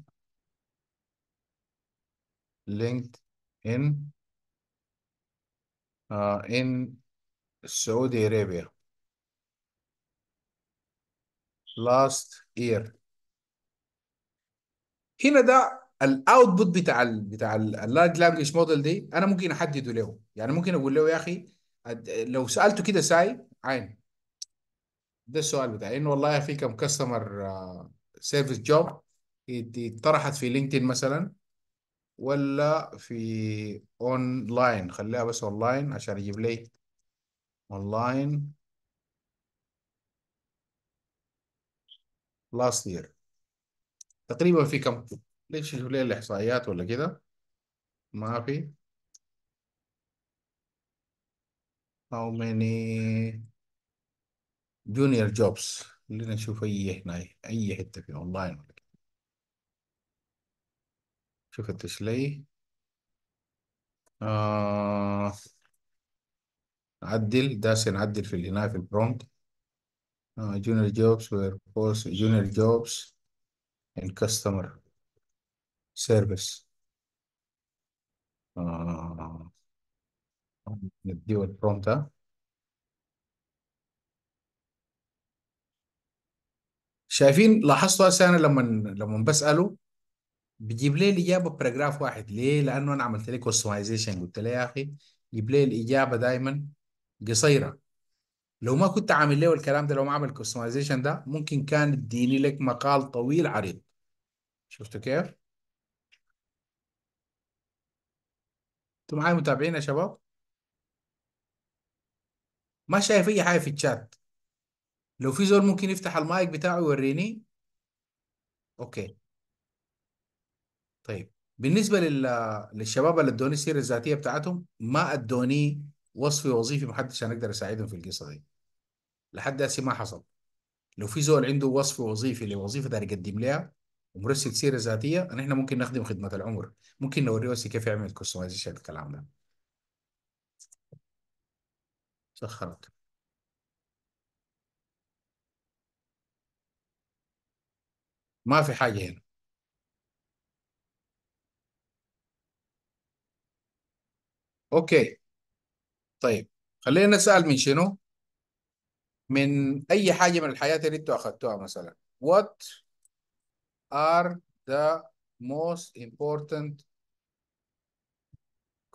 LinkedIn uh, in Saudi Arabia last year هنا ده الاوتبوت بتاع ال بتاع اللارج لانجويج موديل دي انا ممكن احدده له يعني ممكن اقول له يا اخي لو سالته كده ساي عين ده السؤال بتاعي انه والله آه، في كم كاستمر سيرفيس جوب اتطرحت في لينكدين مثلا ولا في اونلاين خليها بس اونلاين عشان اجيب لي اونلاين لاست يير تقريبا في كم ليش اشوف لي الاحصائيات ولا كده ما في how many جونيور جوبز خلينا نشوف اي هنا اي حته في اونلاين ولا كده شوف لي آه. عدل داس نعدل في هنا في البرومت جونيور جوبز وير بوس جونيور جوبز ان كاستمر سيرفيس نديو البرومبت شايفين لاحظتوا هسه انا لما لما بساله بيجيب لي الاجابه باراجراف واحد ليه؟ لانه انا عملت لي كوستمايزيشن قلت له يا اخي جيب لي الاجابه دائما قصيره لو ما كنت عامل له الكلام ده لو ما عامل كوستمايزيشن ده ممكن كان يديني لك مقال طويل عريض شفتوا كيف؟ انتوا معايا متابعين يا شباب؟ ما شايف اي حاجه في الشات لو في زول ممكن يفتح المايك بتاعه يوريني اوكي طيب بالنسبه لل... للشباب اللي ادوني السيره الذاتيه بتاعتهم ما ادوني وصفي وظيفي محدش عشان اقدر اساعدهم في القصه دي لحد هسه ما حصل لو في زول عنده وصف وظيفي لوظيفه ده يقدم لها ومرسل سيره ذاتيه نحن ممكن نخدم خدمه العمر ممكن نوريه كيف يعمل كستمايزيشن الكلام ده سخرت ما في حاجة هنا اوكي طيب خلينا نسأل من شنو من اي حاجة من الحياة اللي انتوا اخذتوها مثلا what are the most important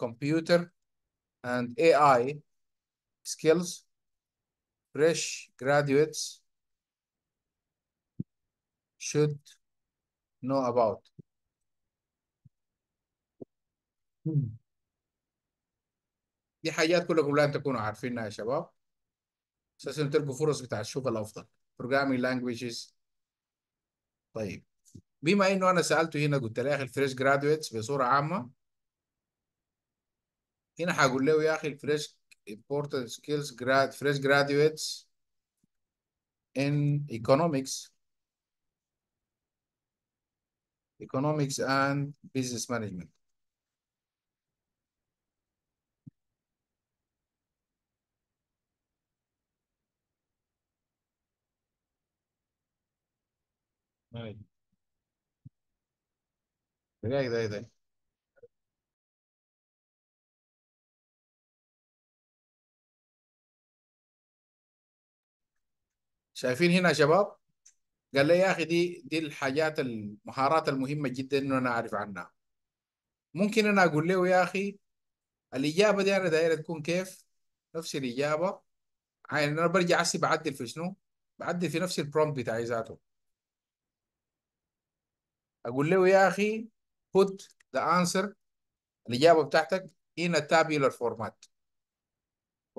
computer and AI skills fresh graduates should know about hmm. دي حاجات كلكم لازم تكونوا عارفينها يا شباب اساسا تلقوا فرص بتاع الشغل الافضل programming languages طيب بما انه انا سالته هنا قلت له يا اخي الفريش جرادويتس بصوره عامه هنا حقول له يا اخي الفريش important skills grad fresh graduates in economics Economics and Business Management Right. دقيقة شايفين هنا شباب قال لي يا اخي دي دي الحاجات المهارات المهمه جدا انه انا اعرف عنها ممكن انا اقول له يا اخي الاجابه دي انا دايره تكون كيف نفس الاجابه يعني انا برجع هسه بعدل في شنو بعدل في نفس البرومبت بتاعي ذاته اقول له يا اخي put the answer الاجابه بتاعتك in a tabular format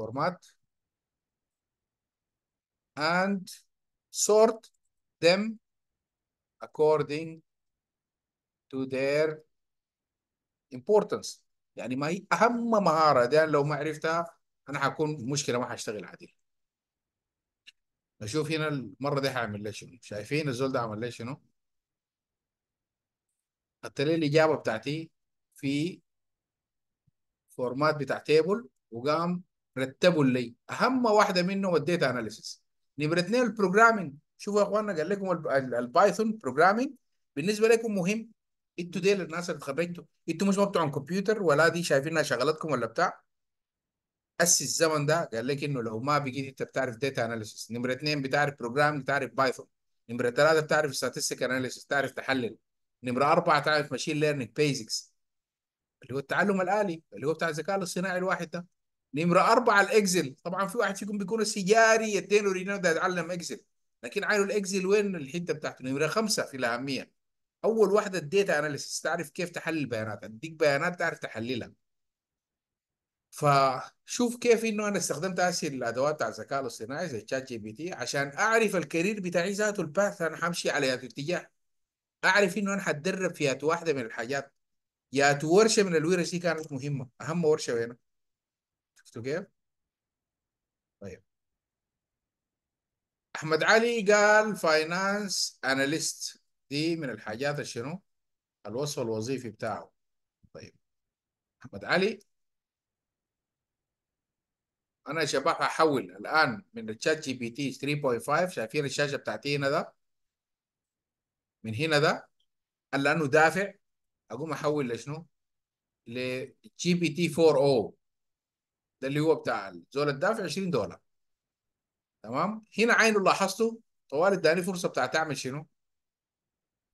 format and sort them according to their importance يعني ما هي أهم مهارة دي لو ما عرفتها أنا حكون مشكلة ما حاشتغل عادي أشوف هنا المرة دي حاعمل لي شنو شايفين الزول ده عمل لي شنو حط لي الإجابة بتاعتي في فورمات بتاع تيبل وقام رتبوا لي أهم واحدة منهم وديتها أناليسيس نمرة اثنين البروجرامينج شوفوا يا اخوانا قال لكم البايثون بروجرامينج بالنسبه لكم مهم انتوا ديل الناس اللي اتخرجتوا انتوا مش ما بتوع كمبيوتر ولا دي شايفينها شغلتكم ولا بتاع بس الزمن ده قال لك انه لو ما بقيت انت بتعرف داتا اناليسيس نمره اثنين بتعرف بروجرام بتعرف بايثون نمره ثلاثه بتعرف ستاتستيك اناليسيس بتعرف تحلل نمره اربعه تعرف ماشين ليرنينج بيزكس اللي هو التعلم الالي اللي هو بتاع الذكاء الاصطناعي الواحد ده نمره اربعه الاكسل طبعا في واحد فيكم بيكون سيجاري يدينه ده يتعلم اكسل لكن عينه الاكسل وين الحته بتاعته نمره خمسه في الاهميه اول واحده الديتا اناليسيس تعرف كيف تحلل البيانات اديك بيانات تعرف تحللها فشوف كيف انه انا استخدمت هذه الادوات بتاع الذكاء الاصطناعي زي تشات جي بي تي عشان اعرف الكارير بتاعي ذاته الباث انا همشي على ذات اتجاه اعرف انه انا حتدرب في واحده من الحاجات يا ورشه من الورش دي كانت مهمه اهم ورشه هنا شفتوا كيف؟ احمد علي قال فاينانس اناليست دي من الحاجات الشنو الوصف الوظيفي بتاعه طيب احمد علي انا شباب احول الان من الشات جي بي تي 3.5 شايفين الشاشه بتاعتي هنا ده من هنا ده قال لانه دافع اقوم احول لشنو لجي بي تي 4 او ده اللي هو بتاع زول الدافع 20 دولار تمام هنا عين لاحظته طوال اداني فرصه بتاعت اعمل شنو؟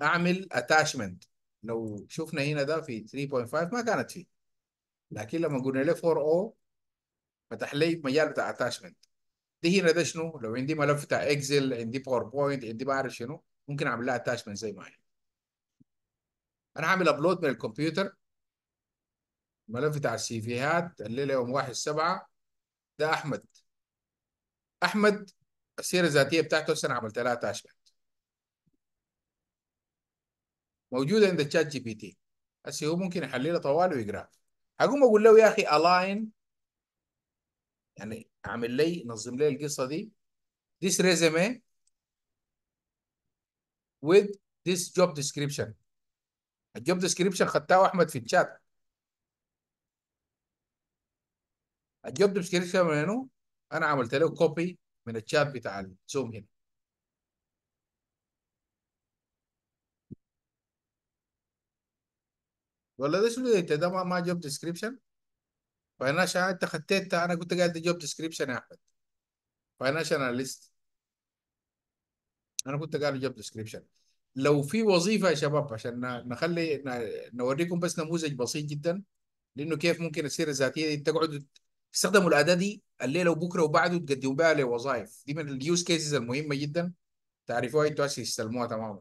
اعمل اتاشمنت لو شفنا هنا ده في 3.5 ما كانت فيه لكن لما قلنا له 4 او فتح لي مجال بتاع اتاشمنت دي هنا ده شنو؟ لو عندي ملف بتاع اكسل عندي باوربوينت عندي ما اعرف شنو ممكن اعمل لها اتاشمنت زي ما هي انا هعمل ابلود من الكمبيوتر الملف بتاع السي فيهات الليله يوم 1 7 ده احمد احمد السيره الذاتيه بتاعته انا عملت لها تاشكت موجوده عند الشات جي بي تي هسه هو ممكن يحللها طوال ويقراها هقوم اقول له يا اخي الاين يعني اعمل لي نظم لي القصه دي this resume with this job description الجوب ديسكريبشن خدته احمد في الشات الجوب ديسكريبشن منو انا عملت له كوبي من الشات بتاع الزوم هنا ولا ده شنو انت ده ما جوب ديسكريبشن فاينانشال انت خطيت انا كنت قاعد دي جوب ديسكريبشن يا احمد فاينانشال اناليست انا كنت قاعد جوب ديسكريبشن لو في وظيفه يا شباب عشان نخلي نوريكم بس نموذج بسيط جدا لانه كيف ممكن السيره الذاتيه دي تقعدوا تستخدموا الاداه دي الليله وبكره وبعده تقدموا بها لوظائف دي من اليوز كيسز المهمه جدا تعرفوها انتوا عشان تستلموها تماما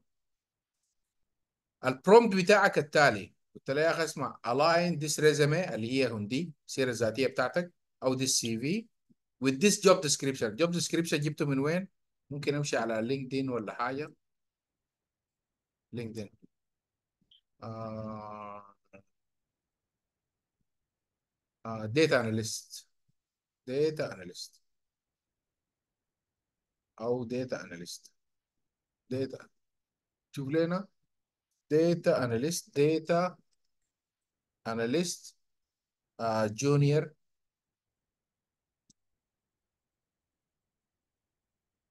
البرومبت بتاعك التالي قلت له يا اخي اسمع الاين ذيس resume اللي هي هندي السيره الذاتيه بتاعتك او سي في وذ ذيس جوب ديسكريبشن جوب ديسكريبشن جبته من وين؟ ممكن امشي على لينكدين ولا حاجه لينكدين آه... آه... ديتا اناليست داتا اناليست او داتا اناليست داتا شوف لنا داتا اناليست داتا اناليست جونيور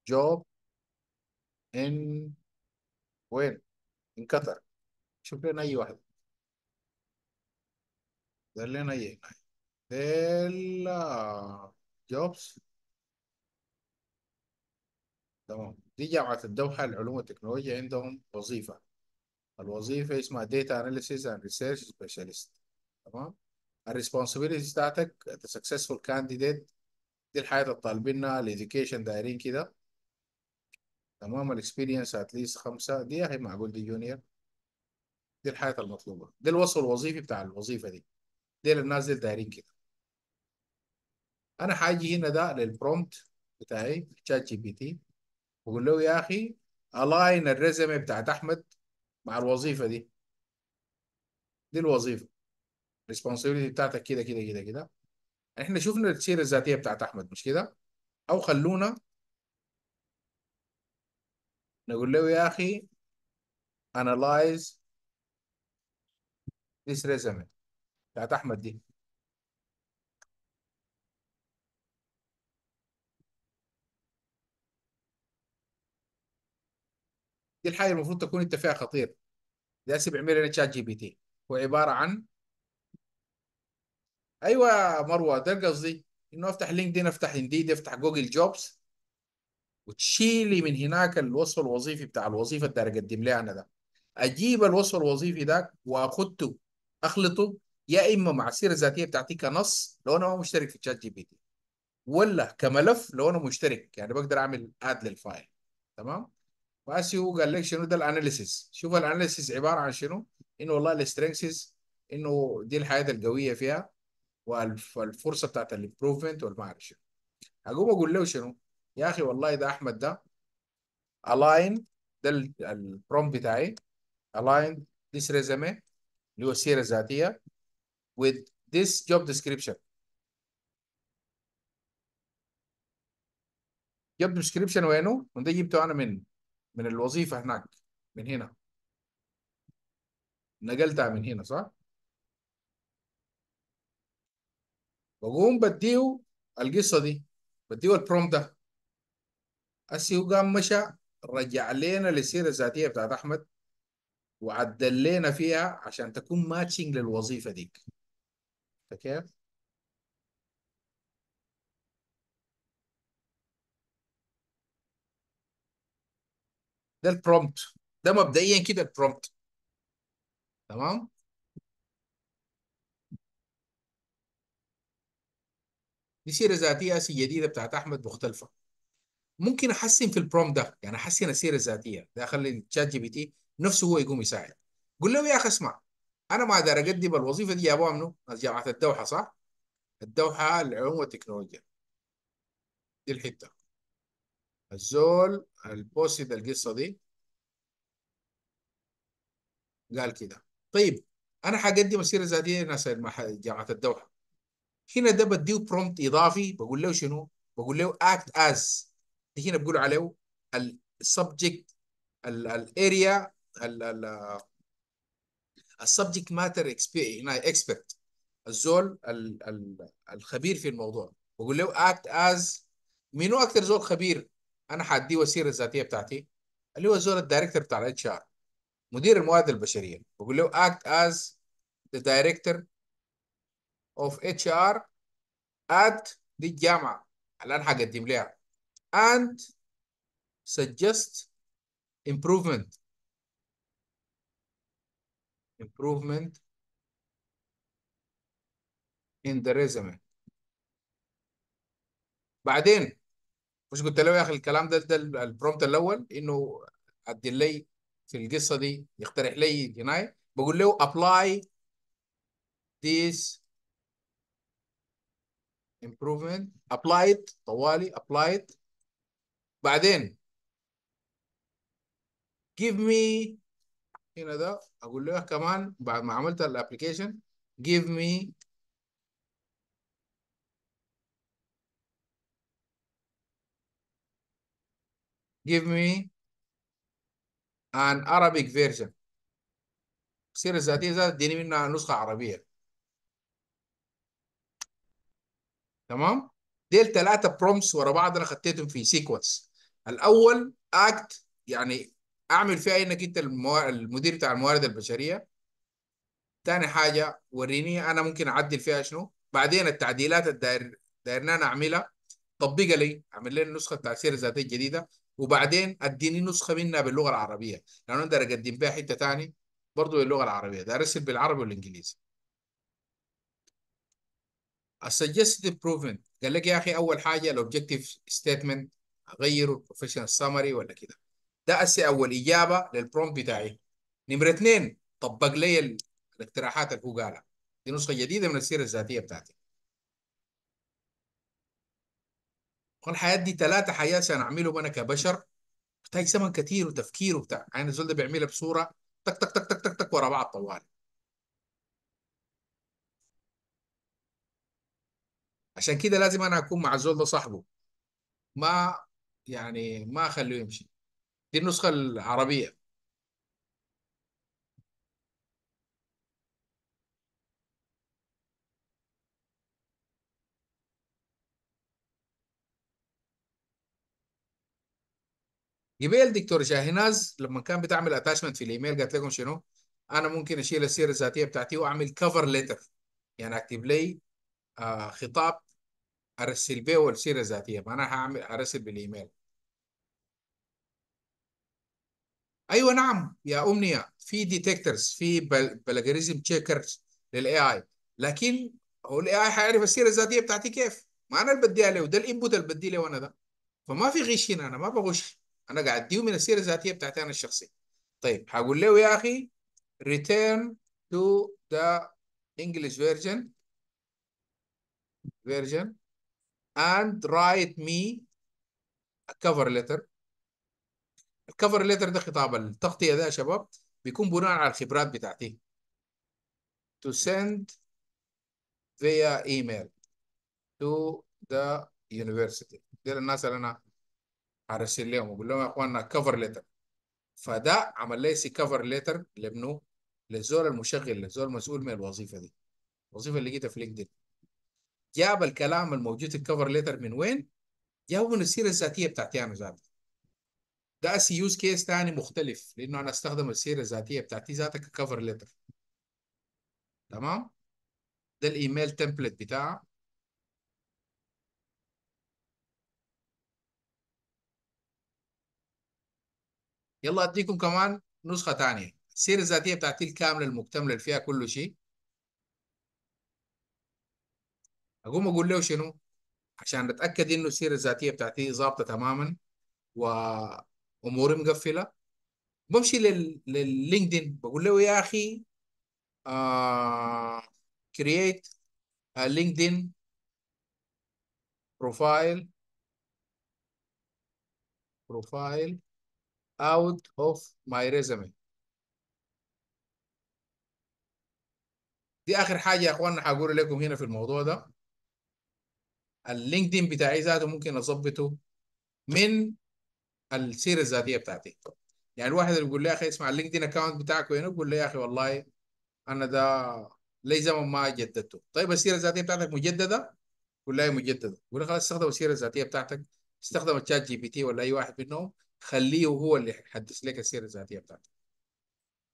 جوب ان وين ان قطر شوف لنا اي واحد قال لنا اي جوبز تمام دي جامعة الدوحة للعلوم والتكنولوجيا عندهم وظيفة الوظيفة اسمها داتا Analysis اند ريسيرش Specialist تمام الريسبونسبيلتيز بتاعتك سكسسفول كانديديت دي الحياة اللي طالبينها Education دايرين كده تمام الاكسبيرينس اتليست خمسة دي يا اخي معقول دي جونيور دي الحياة المطلوبة دي الوصف الوظيفي بتاع الوظيفة دي دي الناس دي دايرين كده انا حاجي هنا ده للبرومت بتاعي شات جي بي تي بقول له يا اخي الاين الريزومي بتاعت احمد مع الوظيفه دي دي الوظيفه الريسبونسبيلتي بتاعتك كده كده كده كده احنا شفنا السيره الذاتيه بتاعت احمد مش كده او خلونا نقول له يا اخي analyze this resume بتاعت احمد دي دي الحاجه المفروض تكون انت فيها خطير ده بيعمل لنا تشات جي بي تي هو عباره عن ايوه يا مروه ده قصدي انه افتح لينكدين افتح انديد افتح جوجل جوبز وتشيلي من هناك الوصف الوظيفي بتاع الوظيفه اللي اقدم لها انا ده اجيب الوصف الوظيفي ده واخدته اخلطه يا اما مع السيره الذاتيه بتاعتي كنص لو انا ما مشترك في تشات جي بي تي ولا كملف لو انا مشترك يعني بقدر اعمل اد للفايل تمام يو قال لك شنو ده الاناليسيس شوف الاناليسيس عباره عن شنو انه والله السترينكسز انه دي الحاجات القويه فيها والفرصه بتاعت الامبروفمنت والما اعرف شنو اقوم اقول له شنو يا اخي والله ده احمد ده الاين ده البروم بتاعي الاين ذيس ريزومي اللي هو السيره الذاتيه with this job description job description وينه؟ وده جبته انا منه من الوظيفه هناك من هنا نقلتها من هنا صح بقوم بديه القصه دي بديه البروم ده هسي قام مشى رجع لنا للسيره الذاتيه بتاعت احمد وعدل لنا فيها عشان تكون ماتشنج للوظيفه ديك كيف ده البرومبت ده مبدئيا كده البرومبت تمام دي سيره ذاتيه جديده بتاعت احمد مختلفه ممكن احسن في البروم ده يعني احسن السيره الذاتيه ده اخلي الشات جي بي تي نفسه هو يقوم يساعد قول له يا اخي اسمع انا ما اقدر اقدم الوظيفه دي جابوها منه ناس جامعه الدوحه صح؟ الدوحه العلوم والتكنولوجيا دي الحته الزول البوسيد ده القصه دي قال كده طيب انا حقدم مسيره ذاتيه لناس جامعه الدوحه هنا ده بديه برومت اضافي بقول له شنو؟ بقول له اكت از هنا بقول عليه السبجكت الاريا السبجكت ماتر هنا اكسبرت الزول الخبير في الموضوع بقول له اكت از منو اكثر زول خبير انا هديه وسيره الذاتيه بتاعتي اللي هو زول الدايركتور بتاع الاتش ار مدير الموارد البشريه بقول له act as the director of HR at دي الجامعه اللي انا هقدم لها and suggest improvement improvement in the resume بعدين مش قلت له يا اخي الكلام ده ده البرومت الاول انه ادي لي في القصه دي يقترح لي جنايه بقول له apply this improvement applied طوالي applied بعدين give me هنا ده اقول له كمان بعد ما عملت الابلكيشن give me give me an Arabic version السيرة الذاتية ذات اديني منها نسخة عربية تمام ديل ثلاثة برومس ورا بعض انا خطيتهم في سيكونس الاول اكت يعني اعمل فيها انك انت المدير بتاع الموارد البشرية ثاني حاجة وريني انا ممكن اعدل فيها شنو بعدين التعديلات الداير دايرنا اعملها طبقها لي اعمل لي النسخة بتاع السيرة الذاتية الجديدة وبعدين اديني نسخه منها باللغه العربيه لانه اقدر اقدم بها حته ثاني برضه باللغه العربيه ده ارسل بالعربي والانجليزي السجستيف بروفن قال لك يا اخي اول حاجه الاوبجكتيف ستيتمنت اغيره البروفيشنال سامري ولا كده ده اسي اول اجابه للبرومبت بتاعي نمره اثنين طبق لي الاقتراحات اللي هو قالها دي نسخه جديده من السيره الذاتيه بتاعتي والحياة دي ثلاثة حياة عشان أعملهم أنا كبشر محتاج زمن كتير وتفكير وبتاع يعني الزول ده بيعملها بصورة تك تك تك تك تك تك ورا بعض طوالي عشان كده لازم أنا أكون مع الزول ده صاحبه ما يعني ما أخليه يمشي دي النسخة العربية جبال دكتور جاهناز لما كان بتعمل اتاشمنت في الايميل قالت لكم شنو؟ انا ممكن اشيل السيره الذاتيه بتاعتي واعمل كفر ليتر يعني اكتب لي آه خطاب ارسل به والسيره الذاتيه فانا هعمل ارسل بالايميل ايوه نعم يا امنيه في ديتكترز في بلاجريزم تشيكرز للاي اي لكن هو الاي اي حيعرف السيره الذاتيه بتاعتي كيف؟ ما انا اللي بديها له ده الانبوت اللي بديه له انا ده فما في غش هنا انا ما بغش انا قاعد اديه من السيره الذاتيه بتاعتي انا الشخصيه طيب هقول له يا اخي return to the English version version and write me a cover letter الكفر ليتر ده خطاب التغطية ده يا شباب بيكون بناء على الخبرات بتاعتي to send via email to the university دي الناس اللي انا ارسل لهم اقول لهم يا اخواننا كفر ليتر فده عمل لي كفر ليتر لابنه للزول المشغل للزول المسؤول من الوظيفه دي الوظيفه اللي لقيتها في لينكدين جاب الكلام الموجود في الكفر ليتر من وين؟ جابه من السيره الذاتيه بتاعتي انا ذاتي ده سي يوز كيس ثاني مختلف لانه انا استخدم السيره الذاتيه بتاعتي ذاتها ككفر ليتر تمام ده الايميل تمبلت بتاعه يلا اديكم كمان نسخه ثانيه السيره الذاتيه بتاعتي الكامله المكتمله اللي فيها كل شيء اقوم اقول له شنو عشان اتاكد انه السيره الذاتيه بتاعتي ظابطه تماما واموري مقفله بمشي لللينكدين بقول له يا اخي كرييت آه، create بروفايل بروفايل out of my resume دي اخر حاجه يا اخوانا هقول لكم هنا في الموضوع ده اللينكدين بتاعي ذاته ممكن اظبطه من السيره الذاتيه بتاعتي يعني الواحد اللي بيقول لي يا اخي اسمع اللينكدين اكونت بتاعك وين بقول له يا اخي والله انا ده لي زمن ما جددته طيب السيره الذاتيه بتاعتك مجدده قول لي مجدده قول له خلاص استخدم السيره الذاتيه بتاعتك استخدم الشات جي بي تي ولا اي واحد منهم خليه هو اللي يحدث لك السيره الذاتيه بتاعتك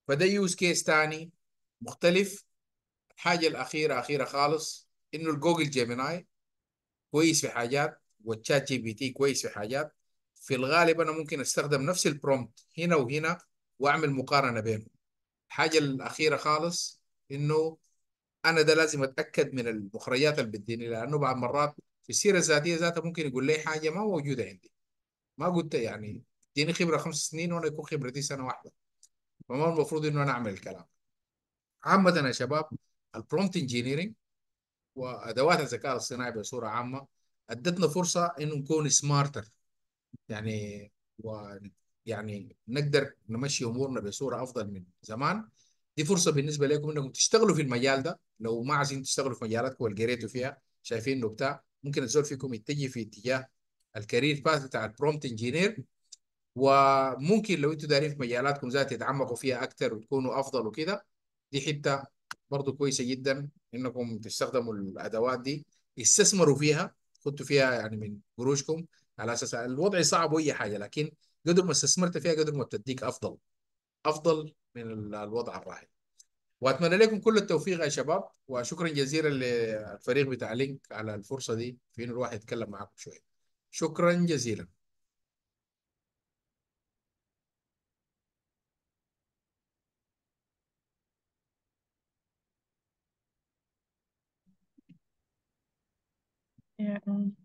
فده يوز كيس ثاني مختلف الحاجه الاخيره اخيره خالص انه الجوجل جيميناي كويس في حاجات والتشات جي بي تي كويس في حاجات في الغالب انا ممكن استخدم نفس البرومبت هنا وهنا واعمل مقارنه بينهم الحاجه الاخيره خالص انه انا ده لازم اتاكد من المخرجات اللي بتديني لانه بعض مرات في السيره الذاتيه ذاتها ممكن يقول لي حاجه ما موجوده عندي ما قلت يعني اديني خبره خمس سنين وانا يكون خبرتي سنه واحده فما المفروض انه انا اعمل الكلام عامه يا شباب البرومبت انجينيرنج وادوات الذكاء الصناعي بصوره عامه ادتنا فرصه انه نكون سمارتر يعني و يعني نقدر نمشي امورنا بصوره افضل من زمان دي فرصه بالنسبه لكم انكم تشتغلوا في المجال ده لو ما عايزين تشتغلوا في مجالاتكم اللي قريتوا فيها شايفين انه بتاع ممكن الزول فيكم يتجه في اتجاه الكارير باث بتاع البرومبت انجينير وممكن لو انتوا دارين في مجالاتكم ذات تتعمقوا فيها اكثر وتكونوا افضل وكده دي حته برضه كويسه جدا انكم تستخدموا الادوات دي استثمروا فيها خدتوا فيها يعني من قروشكم على اساس الوضع صعب واي حاجه لكن قدر ما استثمرت فيها قدر ما بتديك افضل افضل من الوضع الراهن واتمنى لكم كل التوفيق يا شباب وشكرا جزيلا للفريق بتاع لينك على الفرصه دي في انه الواحد يتكلم معاكم شويه شكرا جزيلا Yeah. Um,